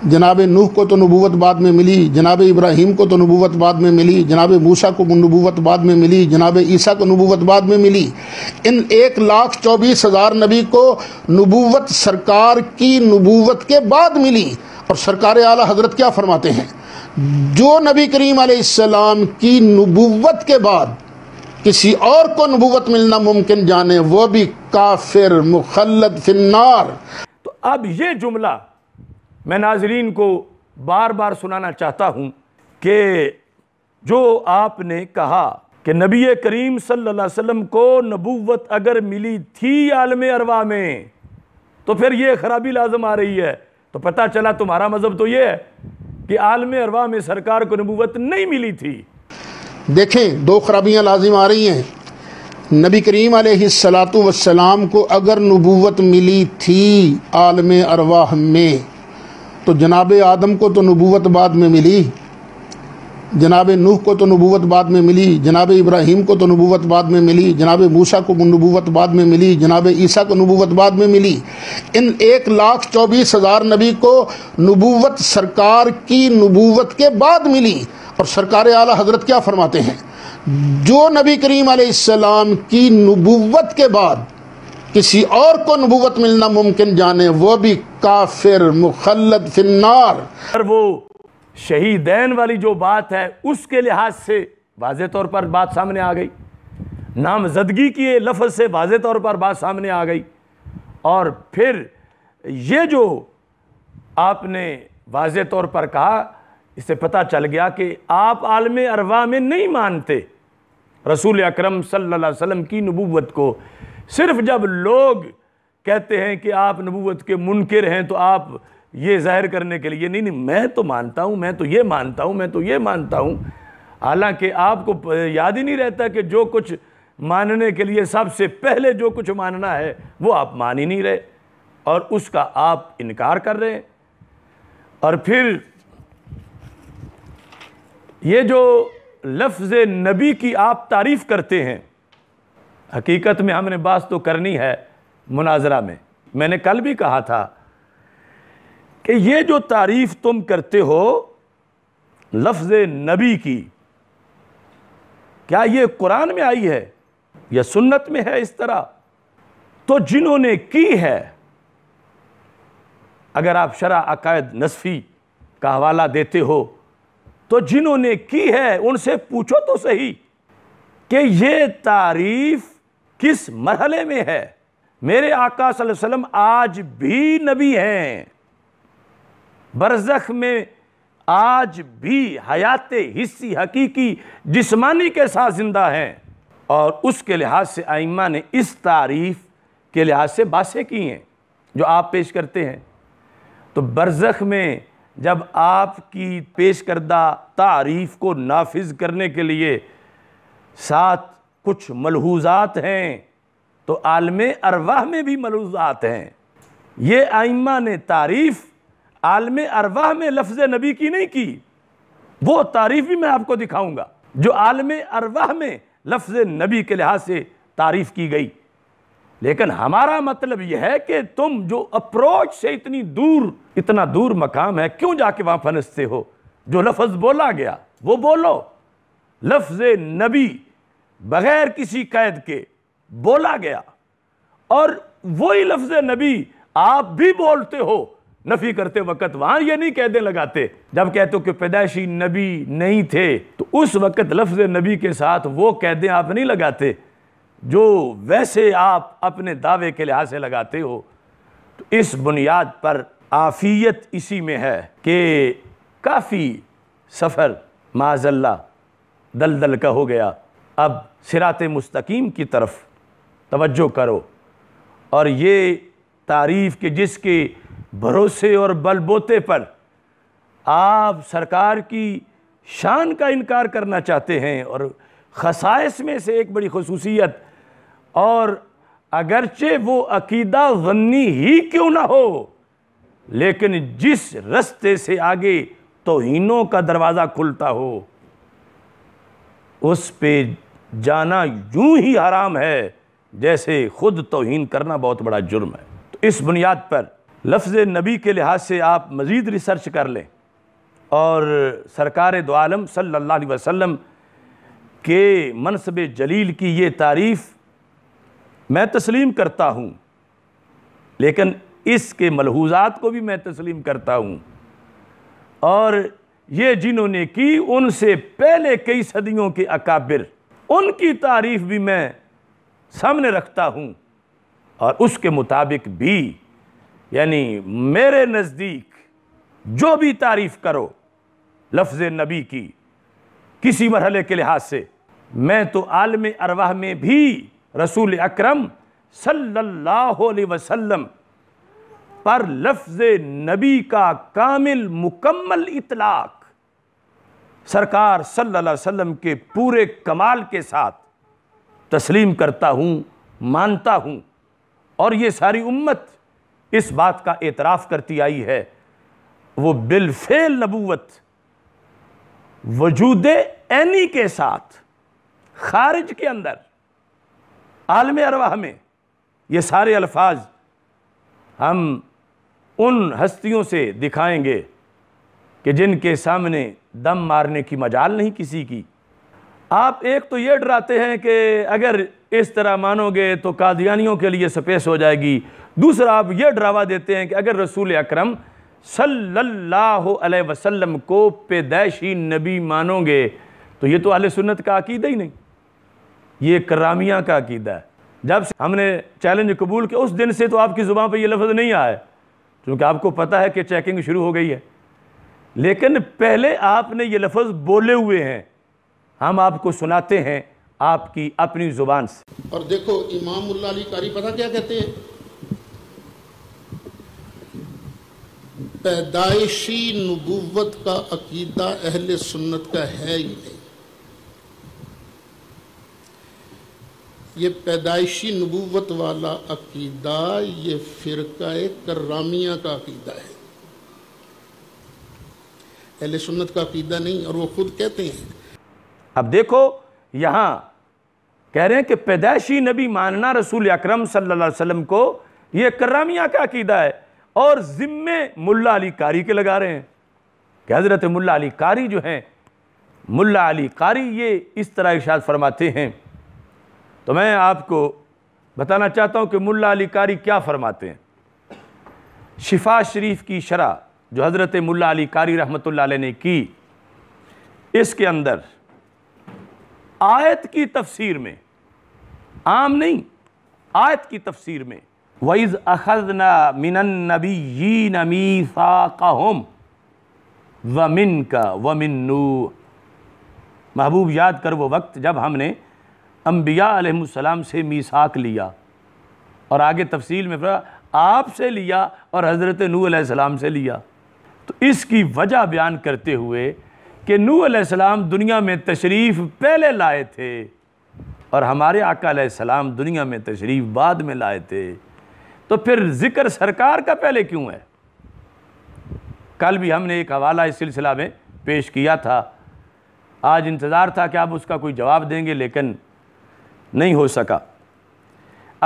جناب نوح کو تو نبوت بعد میں ملی جناب ابراہیم کو تو نبوت بعد میں ملی جناب موسا کو نبوت بعد میں ملی جناب عیسیٰ کو نبوت بعد میں ملی ان ایک لاکھ چوبیس ہزار نبی کو نبوت سرکار کی نبوت کے بعد ملی اور سرکار اعلیٰ حضرت کیا فرماتے ہیں جو نبی کریم علیہ السلام کی نبوت کے بعد کسی اور کو نبوت ملنا ممکن جانے وہ بھی کافر مخلد فنار تو اب یہ جملہ میں ناظرین کو بار بار سنانا چاہتا ہوں کہ جو آپ نے کہا کہ نبی کریم صلی اللہ علیہ وسلم کو نبوت اگر ملی تھی عالم اروا میں تو پھر یہ خرابی لازم آ رہی ہے تو پتہ چلا تمہارا مذہب تو یہ ہے کہ عالم اروا میں سرکار کو نبوت نہیں ملی تھی دیکھیں دو خرابیاں لازم آ رہی ہیں نبی کریم علیہ السلام کو اگر نبوت ملی تھی عالم اروا میں تو جناب آدم کو تو نبوت بعد میں ملی جناب نوح کو تو نبوت بعد میں ملی جناب ابراہیم کو تو نبوت بعد میں ملی جناب موسیٰ کو نبوت بعد میں ملی جناب عیسیٰ کو نبوت بعد میں ملی ان ایک لاکھ چوبیس ہزار نبی کو نبوت سرکار کی نبوت کے بعد ملی اور سرکار اعلیٰ حضرت کیا فرماتے ہیں جو نبی کریم علیہ السلام کی نبوت کے بعد کسی اور کو نبوت ملنا ممکن جانے وہ بھی کافر مخلط شہیدین والی جو بات ہے اس کے لحاظ سے واضح طور پر بات سامنے آ گئی نامزدگی کی لفظ سے واضح طور پر بات سامنے آ گئی اور پھر یہ جو آپ نے واضح طور پر کہا اس سے پتہ چل گیا کہ آپ عالم اروا میں نہیں مانتے رسول اکرم صلی اللہ علیہ وسلم کی نبوت کو صرف جب لوگ کہتے ہیں کہ آپ نبوت کے منکر ہیں تو آپ یہ ظاہر کرنے کے لیے نہیں نہیں میں تو مانتا ہوں میں تو یہ مانتا ہوں میں تو یہ مانتا ہوں حالانکہ آپ کو یاد ہی نہیں رہتا کہ جو کچھ ماننے کے لیے سب سے پہلے جو کچھ ماننا ہے وہ آپ مانی نہیں رہے اور اس کا آپ انکار کر رہے ہیں اور پھر یہ جو لفظ نبی کی آپ تعریف کرتے ہیں حقیقت میں ہم نے بات تو کرنی ہے مناظرہ میں میں نے کل بھی کہا تھا کہ یہ جو تعریف تم کرتے ہو لفظ نبی کی کیا یہ قرآن میں آئی ہے یا سنت میں ہے اس طرح تو جنہوں نے کی ہے اگر آپ شرع عقائد نصفی کا حوالہ دیتے ہو تو جنہوں نے کی ہے ان سے پوچھو تو صحیح کہ یہ تعریف کس مرحلے میں ہے میرے آقا صلی اللہ علیہ وسلم آج بھی نبی ہیں برزخ میں آج بھی حیات حصی حقیقی جسمانی کے ساتھ زندہ ہیں اور اس کے لحاظ سے آئمہ نے اس تعریف کے لحاظ سے باسیں کی ہیں جو آپ پیش کرتے ہیں تو برزخ میں جب آپ کی پیش کردہ تعریف کو نافذ کرنے کے لیے ساتھ کچھ ملحوظات ہیں تو عالم ارواح میں بھی ملحوظات ہیں یہ آئمہ نے تعریف عالم ارواح میں لفظ نبی کی نہیں کی وہ تعریف بھی میں آپ کو دکھاؤں گا جو عالم ارواح میں لفظ نبی کے لحاظ سے تعریف کی گئی لیکن ہمارا مطلب یہ ہے کہ تم جو اپروچ سے اتنی دور اتنا دور مقام ہے کیوں جا کے وہاں پنس سے ہو جو لفظ بولا گیا وہ بولو لفظ نبی بغیر کسی قید کے بولا گیا اور وہی لفظ نبی آپ بھی بولتے ہو نفی کرتے وقت وہاں یہ نہیں قیدیں لگاتے جب کہتے ہو کہ پیدائشی نبی نہیں تھے تو اس وقت لفظ نبی کے ساتھ وہ قیدیں آپ نہیں لگاتے جو ویسے آپ اپنے دعوے کے لحاظ سے لگاتے ہو تو اس بنیاد پر آفیت اسی میں ہے کہ کافی سفر معذ اللہ دلدل کا ہو گیا اب سرات مستقیم کی طرف توجہ کرو اور یہ تعریف کہ جس کے بھروسے اور بل بوتے پر آپ سرکار کی شان کا انکار کرنا چاہتے ہیں اور خصائص میں سے ایک بڑی خصوصیت اور اگرچہ وہ عقیدہ غنی ہی کیوں نہ ہو لیکن جس رستے سے آگے توہینوں کا دروازہ کھلتا ہو اس پہ جانا یوں ہی حرام ہے جیسے خود توہین کرنا بہت بڑا جرم ہے تو اس بنیاد پر لفظ نبی کے لحاظ سے آپ مزید ریسرچ کر لیں اور سرکار دعالم صلی اللہ علیہ وسلم کے منصب جلیل کی یہ تعریف میں تسلیم کرتا ہوں لیکن اس کے ملحوظات کو بھی میں تسلیم کرتا ہوں اور یہ جنہوں نے کی ان سے پہلے کئی صدیوں کے اکابر ان کی تعریف بھی میں سامنے رکھتا ہوں اور اس کے مطابق بھی یعنی میرے نزدیک جو بھی تعریف کرو لفظ نبی کی کسی مرحلے کے لحاظ سے میں تو عالم ارواح میں بھی رسول اکرم صلی اللہ علیہ وسلم پر لفظ نبی کا کامل مکمل اطلاق سرکار صلی اللہ علیہ وسلم کے پورے کمال کے ساتھ تسلیم کرتا ہوں مانتا ہوں اور یہ ساری امت اس بات کا اعتراف کرتی آئی ہے وہ بالفعل نبوت وجود عینی کے ساتھ خارج کے اندر عالم ارواح میں یہ سارے الفاظ ہم ان ہستیوں سے دکھائیں گے کہ جن کے سامنے دم مارنے کی مجال نہیں کسی کی آپ ایک تو یہ ڈراتے ہیں کہ اگر اس طرح مانو گے تو قادیانیوں کے لیے سپیس ہو جائے گی دوسرا آپ یہ ڈراوا دیتے ہیں کہ اگر رسول اکرم صلی اللہ علیہ وسلم کو پیدائشی نبی مانو گے تو یہ تو اہل سنت کا عقیدہ ہی نہیں یہ کرامیہ کا عقیدہ ہے جب سے ہم نے چیلنج قبول کیا اس دن سے تو آپ کی زبان پہ یہ لفظ نہیں آئے چونکہ آپ کو پتہ ہے کہ چیکنگ شروع ہو گئی ہے لیکن پہلے آپ نے یہ لفظ بولے ہوئے ہیں ہم آپ کو سناتے ہیں آپ کی اپنی زبان سے اور دیکھو امام اللہ علی کاری پتہ کیا کہتے ہیں پیدائشی نبوت کا عقیدہ اہل سنت کا ہے ہی نہیں یہ پیدائشی نبوت والا عقیدہ یہ فرقہ کرامیہ کا عقیدہ ہے اہل سنت کا عقیدہ نہیں اور وہ خود کہتے ہیں اب دیکھو یہاں کہہ رہے ہیں کہ پیدائشی نبی ماننا رسول اکرم صلی اللہ علیہ وسلم کو یہ کرامیہ کا عقیدہ ہے اور ذمے ملا علی کاری کے لگا رہے ہیں کہ حضرت ملا علی کاری جو ہیں ملا علی قاری یہ اس طرح کے فرماتے ہیں تو میں آپ کو بتانا چاہتا ہوں کہ ملا علی قاری کیا فرماتے ہیں شفا شریف کی شرح جو حضرت ملا علی کاری رحمت اللہ علیہ نے کی اس کے اندر آیت کی تفسیر میں عام نہیں آیت کی تفسیر میں وَإِذْ أَخَذْنَا مِنَ النَّبِيِّينَ مِيثَاقَهُمْ وَمِنْكَ وَمِنْ کا محبوب یاد کر وہ وقت جب ہم نے انبیاء علیہ السلام سے میساک لیا اور آگے تفصیل میں پھر آپ سے لیا اور حضرت نو علیہ السلام سے لیا تو اس کی وجہ بیان کرتے ہوئے کہ نو علیہ السلام دنیا میں تشریف پہلے لائے تھے اور ہمارے آقا علیہ السلام دنیا میں تشریف بعد میں لائے تھے تو پھر ذکر سرکار کا پہلے کیوں ہے کل بھی ہم نے ایک حوالہ اس سلسلہ میں پیش کیا تھا آج انتظار تھا کہ آپ اس کا کوئی جواب دیں گے لیکن نہیں ہو سکا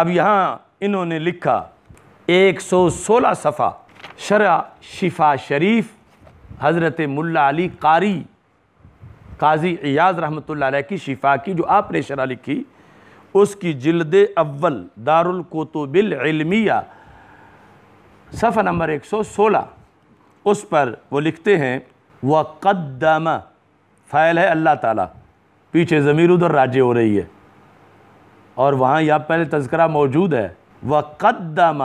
اب یہاں انہوں نے لکھا ایک سو سولہ صفحہ شرع شفا شریف حضرت ملا علی قاری قاضی عیاض رحمۃ اللہ علیہ کی شفا کی جو آپ نے شرح لکھی اس کی جلد اول دار القتب العلمیہ صفحہ نمبر ایک سو سولہ اس پر وہ لکھتے ہیں وَقَدَّمَ فائل ہے اللہ تعالیٰ پیچھے ضمیر ادھر راجے ہو رہی ہے اور وہاں یا پہلے تذکرہ موجود ہے وَقَدَّمَ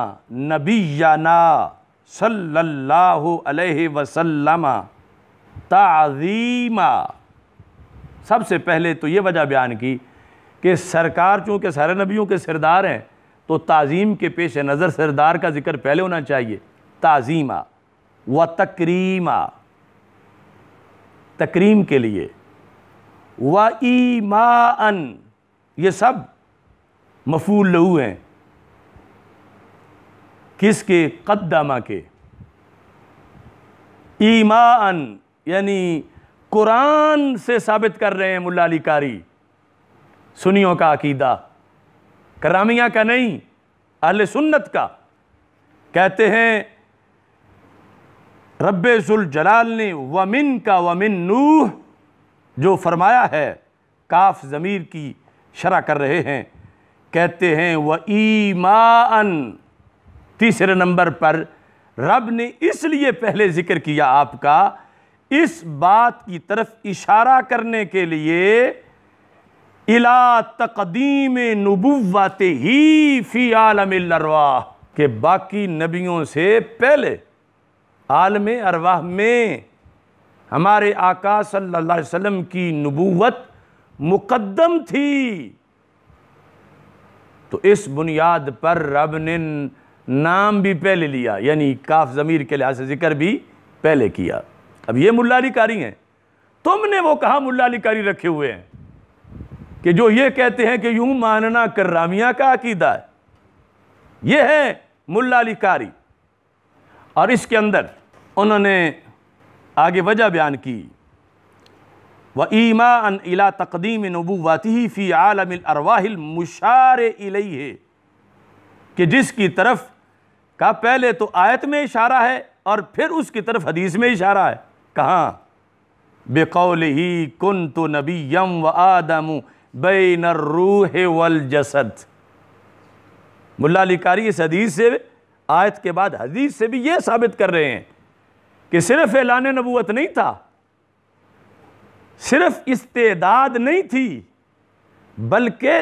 نَبِيَّنَا صلی اللہ علیہ وسلم تعظیمہ سب سے پہلے تو یہ وجہ بیان کی کہ سرکار چونکہ سارے نبیوں کے سردار ہیں تو تعظیم کے پیش نظر سردار کا ذکر پہلے ہونا چاہیے تعظیمہ و تکریم تکریم کے لیے و ایما ان یہ سب مفول لہو ہیں کس کے قدامہ کے ایمان یعنی قرآن سے ثابت کر رہے ہیں ملا کاری سنیوں کا عقیدہ کرامیہ کا نہیں اہل سنت کا کہتے ہیں رب ذوالجلال نے ومن کا ومن نوح جو فرمایا ہے کاف ضمیر کی شرح کر رہے ہیں کہتے ہیں و ایمان تیسرے نمبر پر رب نے اس لیے پہلے ذکر کیا آپ کا اس بات کی طرف اشارہ کرنے کے لیے الہ تقدیم نبوت ہی فی عالم الارواح کہ باقی نبیوں سے پہلے عالم ارواح میں ہمارے آقا صلی اللہ علیہ وسلم کی نبوت مقدم تھی تو اس بنیاد پر رب نے نام بھی پہلے لیا یعنی کاف ضمیر کے لحاظ سے ذکر بھی پہلے کیا اب یہ ملا علی کاری ہیں تم نے وہ کہا ملا علی کاری رکھے ہوئے ہیں کہ جو یہ کہتے ہیں کہ یوں ماننا کرامیہ کا عقیدہ ہے یہ ہے ملا علی کاری اور اس کے اندر انہوں نے آگے وجہ بیان کی وَإِيمَاءً إِلَىٰ تَقْدِيمِ نُبُوَّتِهِ فِي عَالَمِ الْأَرْوَاحِ الْمُشَارِ إِلَيْهِ کہ جس کی طرف کہا پہلے تو آیت میں اشارہ ہے اور پھر اس کی طرف حدیث میں اشارہ ہے کہاں بِقَوْلِهِ كُنْتُ ہی کن تو نبی یم و آدم ملا علی کاری اس حدیث سے آیت کے بعد حدیث سے بھی یہ ثابت کر رہے ہیں کہ صرف اعلان نبوت نہیں تھا صرف استعداد نہیں تھی بلکہ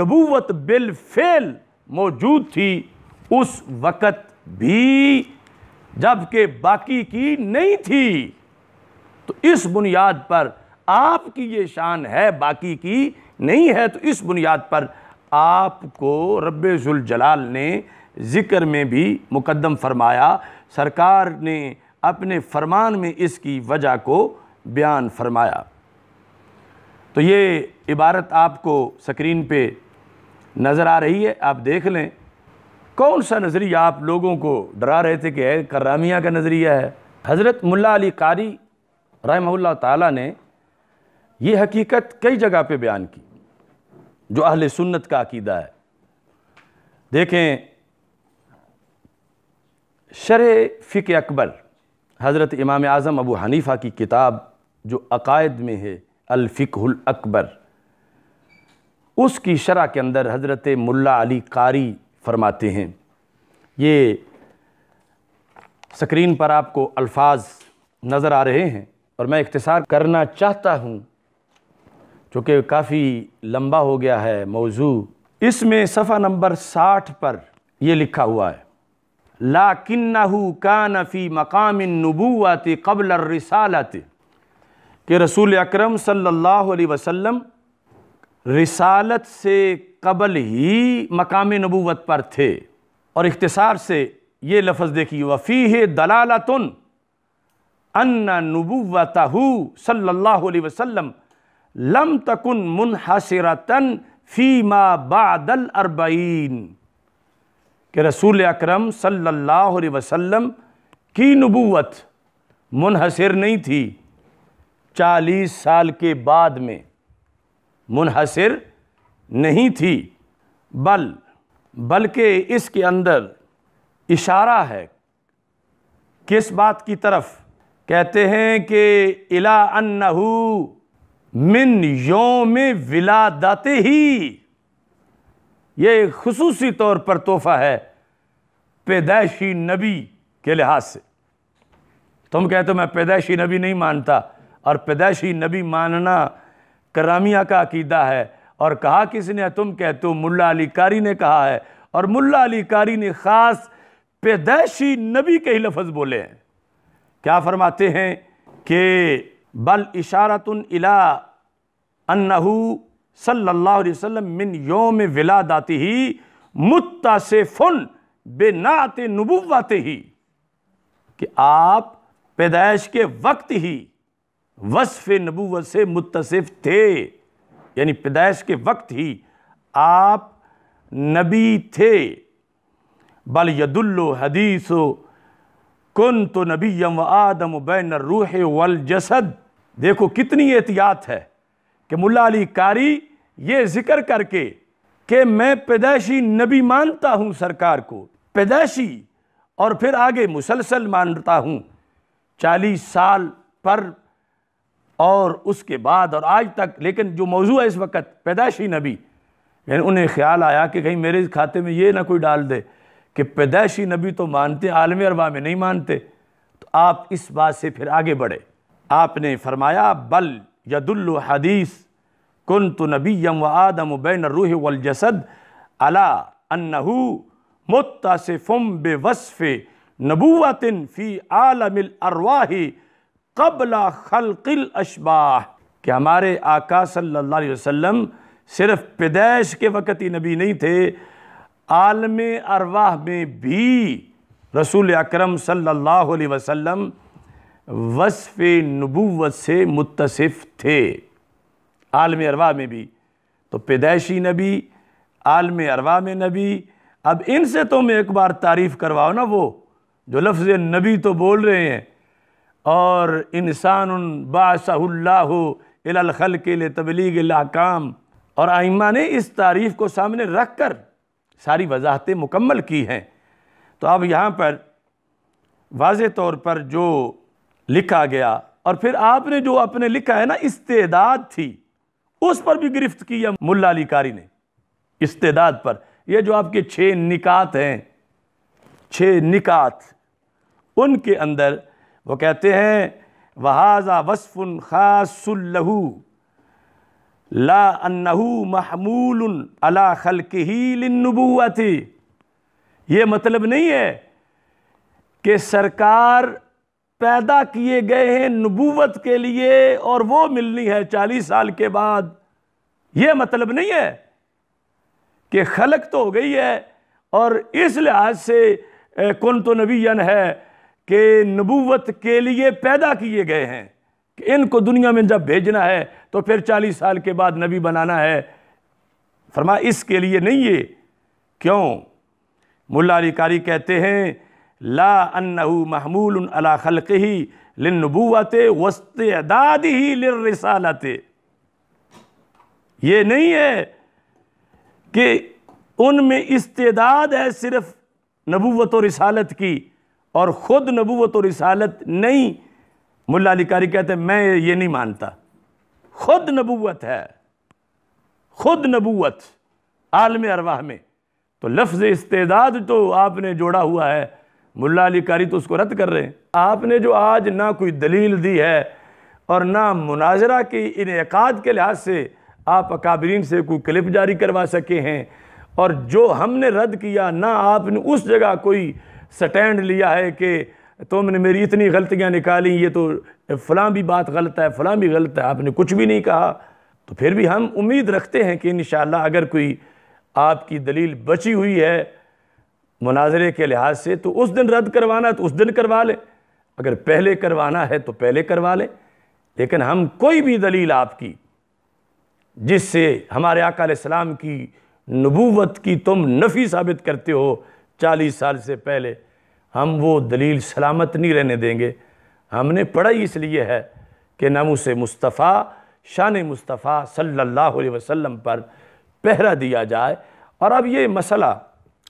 نبوت بالفعل موجود تھی اس وقت بھی جب کہ باقی کی نہیں تھی تو اس بنیاد پر آپ کی یہ شان ہے باقی کی نہیں ہے تو اس بنیاد پر آپ کو رب زلجلال نے ذکر میں بھی مقدم فرمایا سرکار نے اپنے فرمان میں اس کی وجہ کو بیان فرمایا تو یہ عبارت آپ کو سکرین پہ نظر آ رہی ہے آپ دیکھ لیں کون سا نظریہ آپ لوگوں کو ڈرا رہے تھے کہ اے کرامیہ کا نظریہ ہے حضرت ملا علی قاری رحمہ اللہ تعالیٰ نے یہ حقیقت کئی جگہ پہ بیان کی جو اہل سنت کا عقیدہ ہے دیکھیں شرح فقہ اکبر حضرت امام اعظم ابو حنیفہ کی کتاب جو عقائد میں ہے الفقہ الاکبر اس کی شرح کے اندر حضرت ملا علی قاری فرماتے ہیں یہ سکرین پر آپ کو الفاظ نظر آ رہے ہیں اور میں اختصار کرنا چاہتا ہوں چونکہ کافی لمبا ہو گیا ہے موضوع اس میں صفحہ نمبر ساٹھ پر یہ لکھا ہوا ہے لَاكِنَّهُ كَانَ فِي مَقَامِ النُّبُوَّةِ قَبْلَ الرِّسَالَةِ کہ رسول اکرم صلی اللہ علیہ وسلم رسالت سے قبل ہی مقام نبوت پر تھے اور اختصار سے یہ لفظ دیکھیے وفی دلالتن ان نبوتہ صلی اللہ علیہ وسلم لم تکن منحصر تن بعد الاربعین کہ رسول اکرم صلی اللہ علیہ وسلم کی نبوت منحصر نہیں تھی چالیس سال کے بعد میں منحصر نہیں تھی بل بلکہ اس کے اندر اشارہ ہے کس بات کی طرف کہتے ہیں کہ الا انہو من یوم ولادت ہی یہ خصوصی طور پر تحفہ ہے پیدائشی نبی کے لحاظ سے تم کہتے ہو میں پیدائشی نبی نہیں مانتا اور پیدائشی نبی ماننا کرامیہ کا عقیدہ ہے اور کہا کس نے تم کہ ملا علی کاری نے کہا ہے اور ملا علی کاری نے خاص پیدائشی نبی کے ہی لفظ بولے ہیں کیا فرماتے ہیں کہ بل اشارت الی انہو صلی اللہ علیہ وسلم من یوم ولاداتی ہی متاسفن بنات بے ہی کہ آپ پیدائش کے وقت ہی وصف نبوت سے متصف تھے یعنی پیدائش کے وقت ہی آپ نبی تھے بل ید حدیثو حدیث کن تو نبی و آدم بین الروح والجسد دیکھو کتنی احتیاط ہے کہ ملا علی کاری یہ ذکر کر کے کہ میں پیدائشی نبی مانتا ہوں سرکار کو پیدائشی اور پھر آگے مسلسل مانتا ہوں چالیس سال پر اور اس کے بعد اور آج تک لیکن جو موضوع ہے اس وقت پیدائشی نبی یعنی انہیں خیال آیا کہ کہیں میرے کھاتے میں یہ نہ کوئی ڈال دے کہ پیدائشی نبی تو مانتے عالم اربا میں نہیں مانتے تو آپ اس بات سے پھر آگے بڑھے آپ نے فرمایا بل ید الحدیث کن تو نبی یم و آدم و بین روح والجسد علا انہو متاث بے وصف نبوت فی عالم الرواہی قبل خلق الاشباح کہ ہمارے آقا صلی اللہ علیہ وسلم صرف پیدائش کے وقت ہی نبی نہیں تھے عالم ارواح میں بھی رسول اکرم صلی اللہ علیہ وسلم وصف نبوت سے متصف تھے عالم ارواح میں بھی تو پیدائشی نبی عالم ارواح میں نبی اب ان سے تو میں ایک بار تعریف کرواؤ نا وہ جو لفظ نبی تو بول رہے ہیں اور انسان اللہ الخل کے خلقل تبلیغ الاحکام اور آئمہ نے اس تعریف کو سامنے رکھ کر ساری وضاحتیں مکمل کی ہیں تو اب یہاں پر واضح طور پر جو لکھا گیا اور پھر آپ نے جو اپنے لکھا ہے نا استعداد تھی اس پر بھی گرفت کی ملا علی کاری نے استعداد پر یہ جو آپ کے چھ نکات ہیں چھ نکات ان کے اندر وہ کہتے ہیں وہ خاص خَاسٌ لا لَا محمول مَحْمُولٌ عَلَى خَلْقِهِ ہی یہ مطلب نہیں ہے کہ سرکار پیدا کیے گئے ہیں نبوت کے لیے اور وہ ملنی ہے چالیس سال کے بعد یہ مطلب نہیں ہے کہ خلق تو ہو گئی ہے اور اس لحاظ سے کن تو نبیین ہے کہ نبوت کے لیے پیدا کیے گئے ہیں کہ ان کو دنیا میں جب بھیجنا ہے تو پھر چالیس سال کے بعد نبی بنانا ہے فرما اس کے لیے نہیں یہ کیوں ملا علی کاری کہتے ہیں لا انہو محمول علی خلقہی لنبوت وسط ہی یہ نہیں ہے کہ ان میں استعداد ہے صرف نبوت و رسالت کی اور خود نبوت و رسالت نہیں ملا علی کاری کہتے ہیں میں یہ نہیں مانتا خود نبوت ہے خود نبوت عالم ارواح میں تو لفظ استعداد تو آپ نے جوڑا ہوا ہے ملا علی کاری تو اس کو رد کر رہے ہیں آپ نے جو آج نہ کوئی دلیل دی ہے اور نہ مناظرہ کی انعقاد کے لحاظ سے آپ اکابرین سے کوئی کلپ جاری کروا سکے ہیں اور جو ہم نے رد کیا نہ آپ نے اس جگہ کوئی سٹینڈ لیا ہے کہ تم نے میری اتنی غلطیاں نکالی یہ تو فلاں بھی بات غلط ہے فلاں بھی غلط ہے آپ نے کچھ بھی نہیں کہا تو پھر بھی ہم امید رکھتے ہیں کہ انشاءاللہ اگر کوئی آپ کی دلیل بچی ہوئی ہے مناظرے کے لحاظ سے تو اس دن رد کروانا ہے تو اس دن کروا لیں اگر پہلے کروانا ہے تو پہلے کروا لیں لیکن ہم کوئی بھی دلیل آپ کی جس سے ہمارے آقا علیہ السلام کی نبوت کی تم نفی ثابت کرتے ہو چالیس سال سے پہلے ہم وہ دلیل سلامت نہیں رہنے دیں گے ہم نے پڑھائی اس لیے ہے کہ ناموس مصطفیٰ شان مصطفیٰ صلی اللہ علیہ وسلم پر پہرا دیا جائے اور اب یہ مسئلہ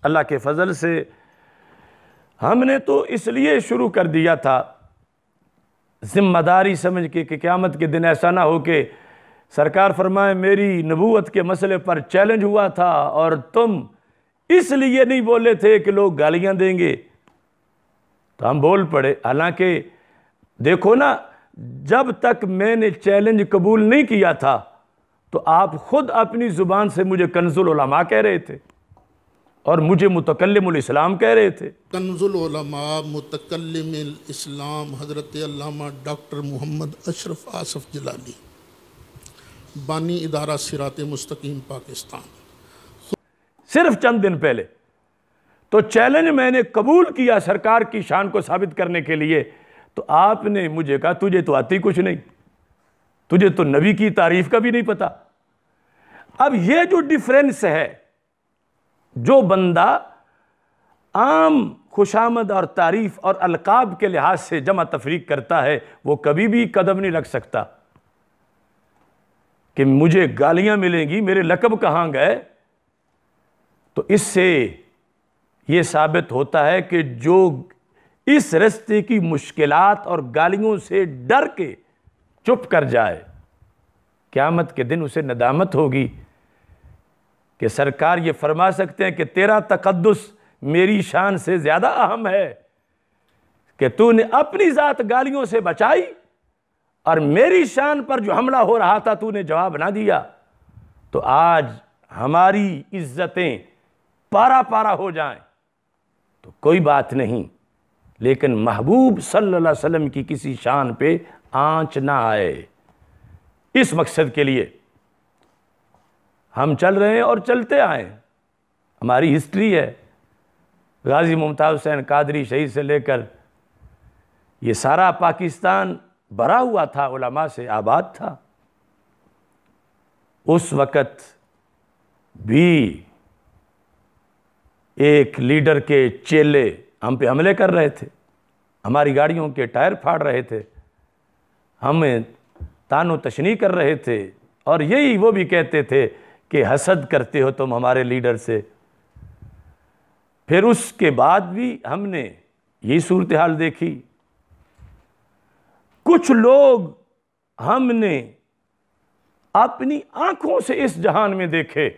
اللہ کے فضل سے ہم نے تو اس لیے شروع کر دیا تھا ذمہ داری سمجھ کے کہ قیامت کے دن ایسا نہ ہو کہ سرکار فرمائے میری نبوت کے مسئلے پر چیلنج ہوا تھا اور تم اس لیے نہیں بولے تھے کہ لوگ گالیاں دیں گے تو ہم بول پڑے حالانکہ دیکھو نا جب تک میں نے چیلنج قبول نہیں کیا تھا تو آپ خود اپنی زبان سے مجھے کنزل علماء کہہ رہے تھے اور مجھے متکلم الاسلام کہہ رہے تھے کنزل علماء متکلم الاسلام حضرت علامہ ڈاکٹر محمد اشرف آصف جلالی بانی ادارہ سرات مستقیم پاکستان صرف چند دن پہلے تو چیلنج میں نے قبول کیا سرکار کی شان کو ثابت کرنے کے لیے تو آپ نے مجھے کہا تجھے تو آتی کچھ نہیں تجھے تو نبی کی تعریف کا بھی نہیں پتا اب یہ جو ڈیفرنس ہے جو بندہ عام خوش آمد اور تعریف اور القاب کے لحاظ سے جمع تفریق کرتا ہے وہ کبھی بھی قدم نہیں رکھ سکتا کہ مجھے گالیاں ملیں گی میرے لقب کہاں گئے تو اس سے یہ ثابت ہوتا ہے کہ جو اس رستے کی مشکلات اور گالیوں سے ڈر کے چپ کر جائے قیامت کے دن اسے ندامت ہوگی کہ سرکار یہ فرما سکتے ہیں کہ تیرا تقدس میری شان سے زیادہ اہم ہے کہ تو نے اپنی ذات گالیوں سے بچائی اور میری شان پر جو حملہ ہو رہا تھا تو نے جواب نہ دیا تو آج ہماری عزتیں پارا پارا ہو جائیں تو کوئی بات نہیں لیکن محبوب صلی اللہ علیہ وسلم کی کسی شان پہ آنچ نہ آئے اس مقصد کے لیے ہم چل رہے ہیں اور چلتے آئیں ہماری ہسٹری ہے غازی ممتاز حسین قادری شہید سے لے کر یہ سارا پاکستان بھرا ہوا تھا علماء سے آباد تھا اس وقت بھی ایک لیڈر کے چیلے ہم پہ حملے کر رہے تھے ہماری گاڑیوں کے ٹائر پھاڑ رہے تھے ہم تان و تشنی کر رہے تھے اور یہی وہ بھی کہتے تھے کہ حسد کرتے ہو تم ہمارے لیڈر سے پھر اس کے بعد بھی ہم نے یہی صورتحال دیکھی کچھ لوگ ہم نے اپنی آنکھوں سے اس جہان میں دیکھے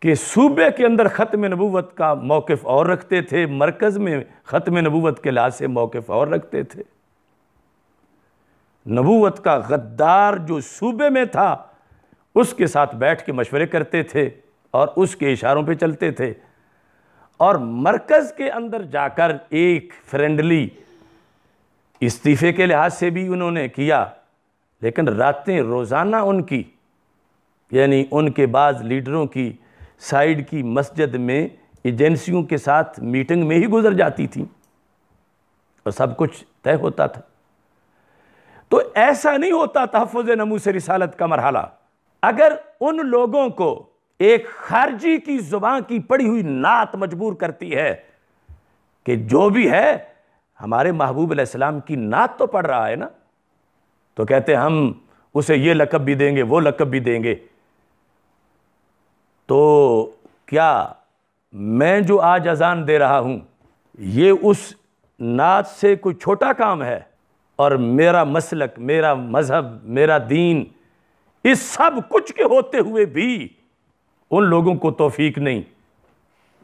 کہ صوبے کے اندر ختم نبوت کا موقف اور رکھتے تھے مرکز میں ختم نبوت کے لحاظ سے موقف اور رکھتے تھے نبوت کا غدار جو صوبے میں تھا اس کے ساتھ بیٹھ کے مشورے کرتے تھے اور اس کے اشاروں پہ چلتے تھے اور مرکز کے اندر جا کر ایک فرینڈلی استعفے کے لحاظ سے بھی انہوں نے کیا لیکن راتیں روزانہ ان کی یعنی ان کے بعض لیڈروں کی سائیڈ کی مسجد میں ایجنسیوں کے ساتھ میٹنگ میں ہی گزر جاتی تھی اور سب کچھ طے ہوتا تھا تو ایسا نہیں ہوتا تحفظ نمو سے رسالت کا مرحلہ اگر ان لوگوں کو ایک خارجی کی زبان کی پڑی ہوئی نعت مجبور کرتی ہے کہ جو بھی ہے ہمارے محبوب علیہ السلام کی نعت تو پڑ رہا ہے نا تو کہتے ہم اسے یہ لقب بھی دیں گے وہ لقب بھی دیں گے تو کیا میں جو آج اذان دے رہا ہوں یہ اس نعت سے کوئی چھوٹا کام ہے اور میرا مسلک میرا مذہب میرا دین اس سب کچھ کے ہوتے ہوئے بھی ان لوگوں کو توفیق نہیں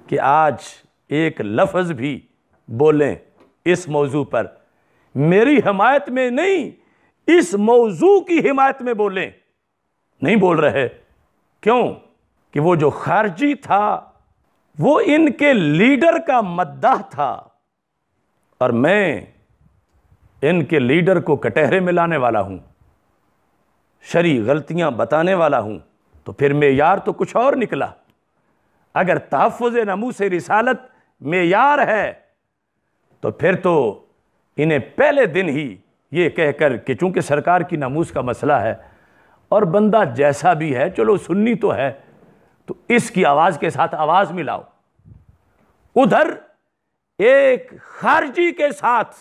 کہ آج ایک لفظ بھی بولیں اس موضوع پر میری حمایت میں نہیں اس موضوع کی حمایت میں بولیں نہیں بول رہے کیوں کہ وہ جو خارجی تھا وہ ان کے لیڈر کا مداح تھا اور میں ان کے لیڈر کو کٹہرے میں لانے والا ہوں شری غلطیاں بتانے والا ہوں تو پھر معیار تو کچھ اور نکلا اگر تحفظ نمو سے رسالت معیار ہے تو پھر تو انہیں پہلے دن ہی یہ کہہ کر کہ چونکہ سرکار کی ناموس کا مسئلہ ہے اور بندہ جیسا بھی ہے چلو سننی تو ہے تو اس کی آواز کے ساتھ آواز ملاؤ ادھر ایک خارجی کے ساتھ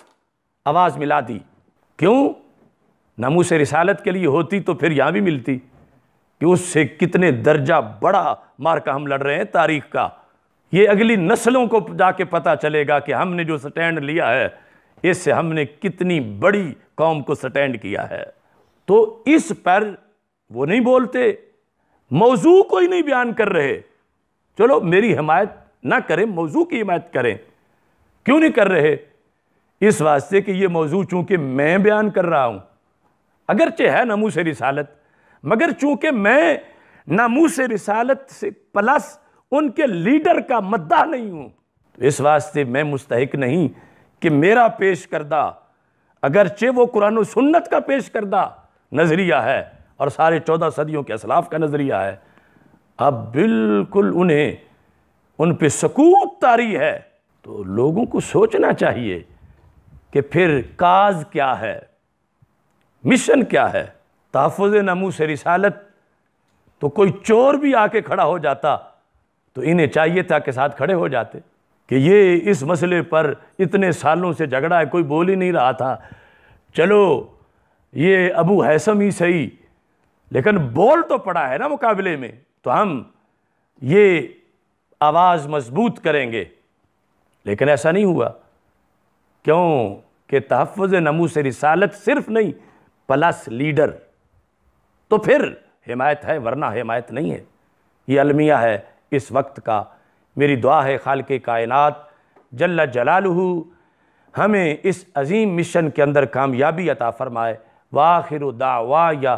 آواز ملا دی کیوں نمو سے رسالت کے لیے ہوتی تو پھر یہاں بھی ملتی کہ اس سے کتنے درجہ بڑا مارکہ ہم لڑ رہے ہیں تاریخ کا یہ اگلی نسلوں کو جا کے پتا چلے گا کہ ہم نے جو سٹینڈ لیا ہے اس سے ہم نے کتنی بڑی قوم کو سٹینڈ کیا ہے تو اس پر وہ نہیں بولتے موضوع کو ہی نہیں بیان کر رہے چلو میری حمایت نہ کریں موضوع کی حمایت کریں کیوں نہیں کر رہے اس واسطے کہ یہ موضوع چونکہ میں بیان کر رہا ہوں اگرچہ ہے نمو سے رسالت مگر چونکہ میں نمو سے رسالت سے پلس ان کے لیڈر کا مدہ نہیں ہوں اس واسطے میں مستحق نہیں کہ میرا پیش کردہ اگرچہ وہ قرآن و سنت کا پیش کردہ نظریہ ہے اور سارے چودہ صدیوں کے اسلاف کا نظریہ ہے اب بالکل انہیں ان پہ سکوت تاری ہے تو لوگوں کو سوچنا چاہیے کہ پھر کاز کیا ہے مشن کیا ہے تحفظ نمو سے رسالت تو کوئی چور بھی آ کے کھڑا ہو جاتا تو انہیں چاہیے تھا کہ ساتھ کھڑے ہو جاتے کہ یہ اس مسئلے پر اتنے سالوں سے جھگڑا ہے کوئی بول ہی نہیں رہا تھا چلو یہ ابو حیثم ہی صحیح لیکن بول تو پڑا ہے نا مقابلے میں تو ہم یہ آواز مضبوط کریں گے لیکن ایسا نہیں ہوا کیوں کہ تحفظ نمو سے رسالت صرف نہیں پلس لیڈر تو پھر حمایت ہے ورنہ حمایت نہیں ہے یہ المیہ ہے اس وقت کا میری دعا ہے خالق کائنات جل جلالہ ہمیں اس عظیم مشن کے اندر کامیابی عطا فرمائے واخر دعوائیہ یا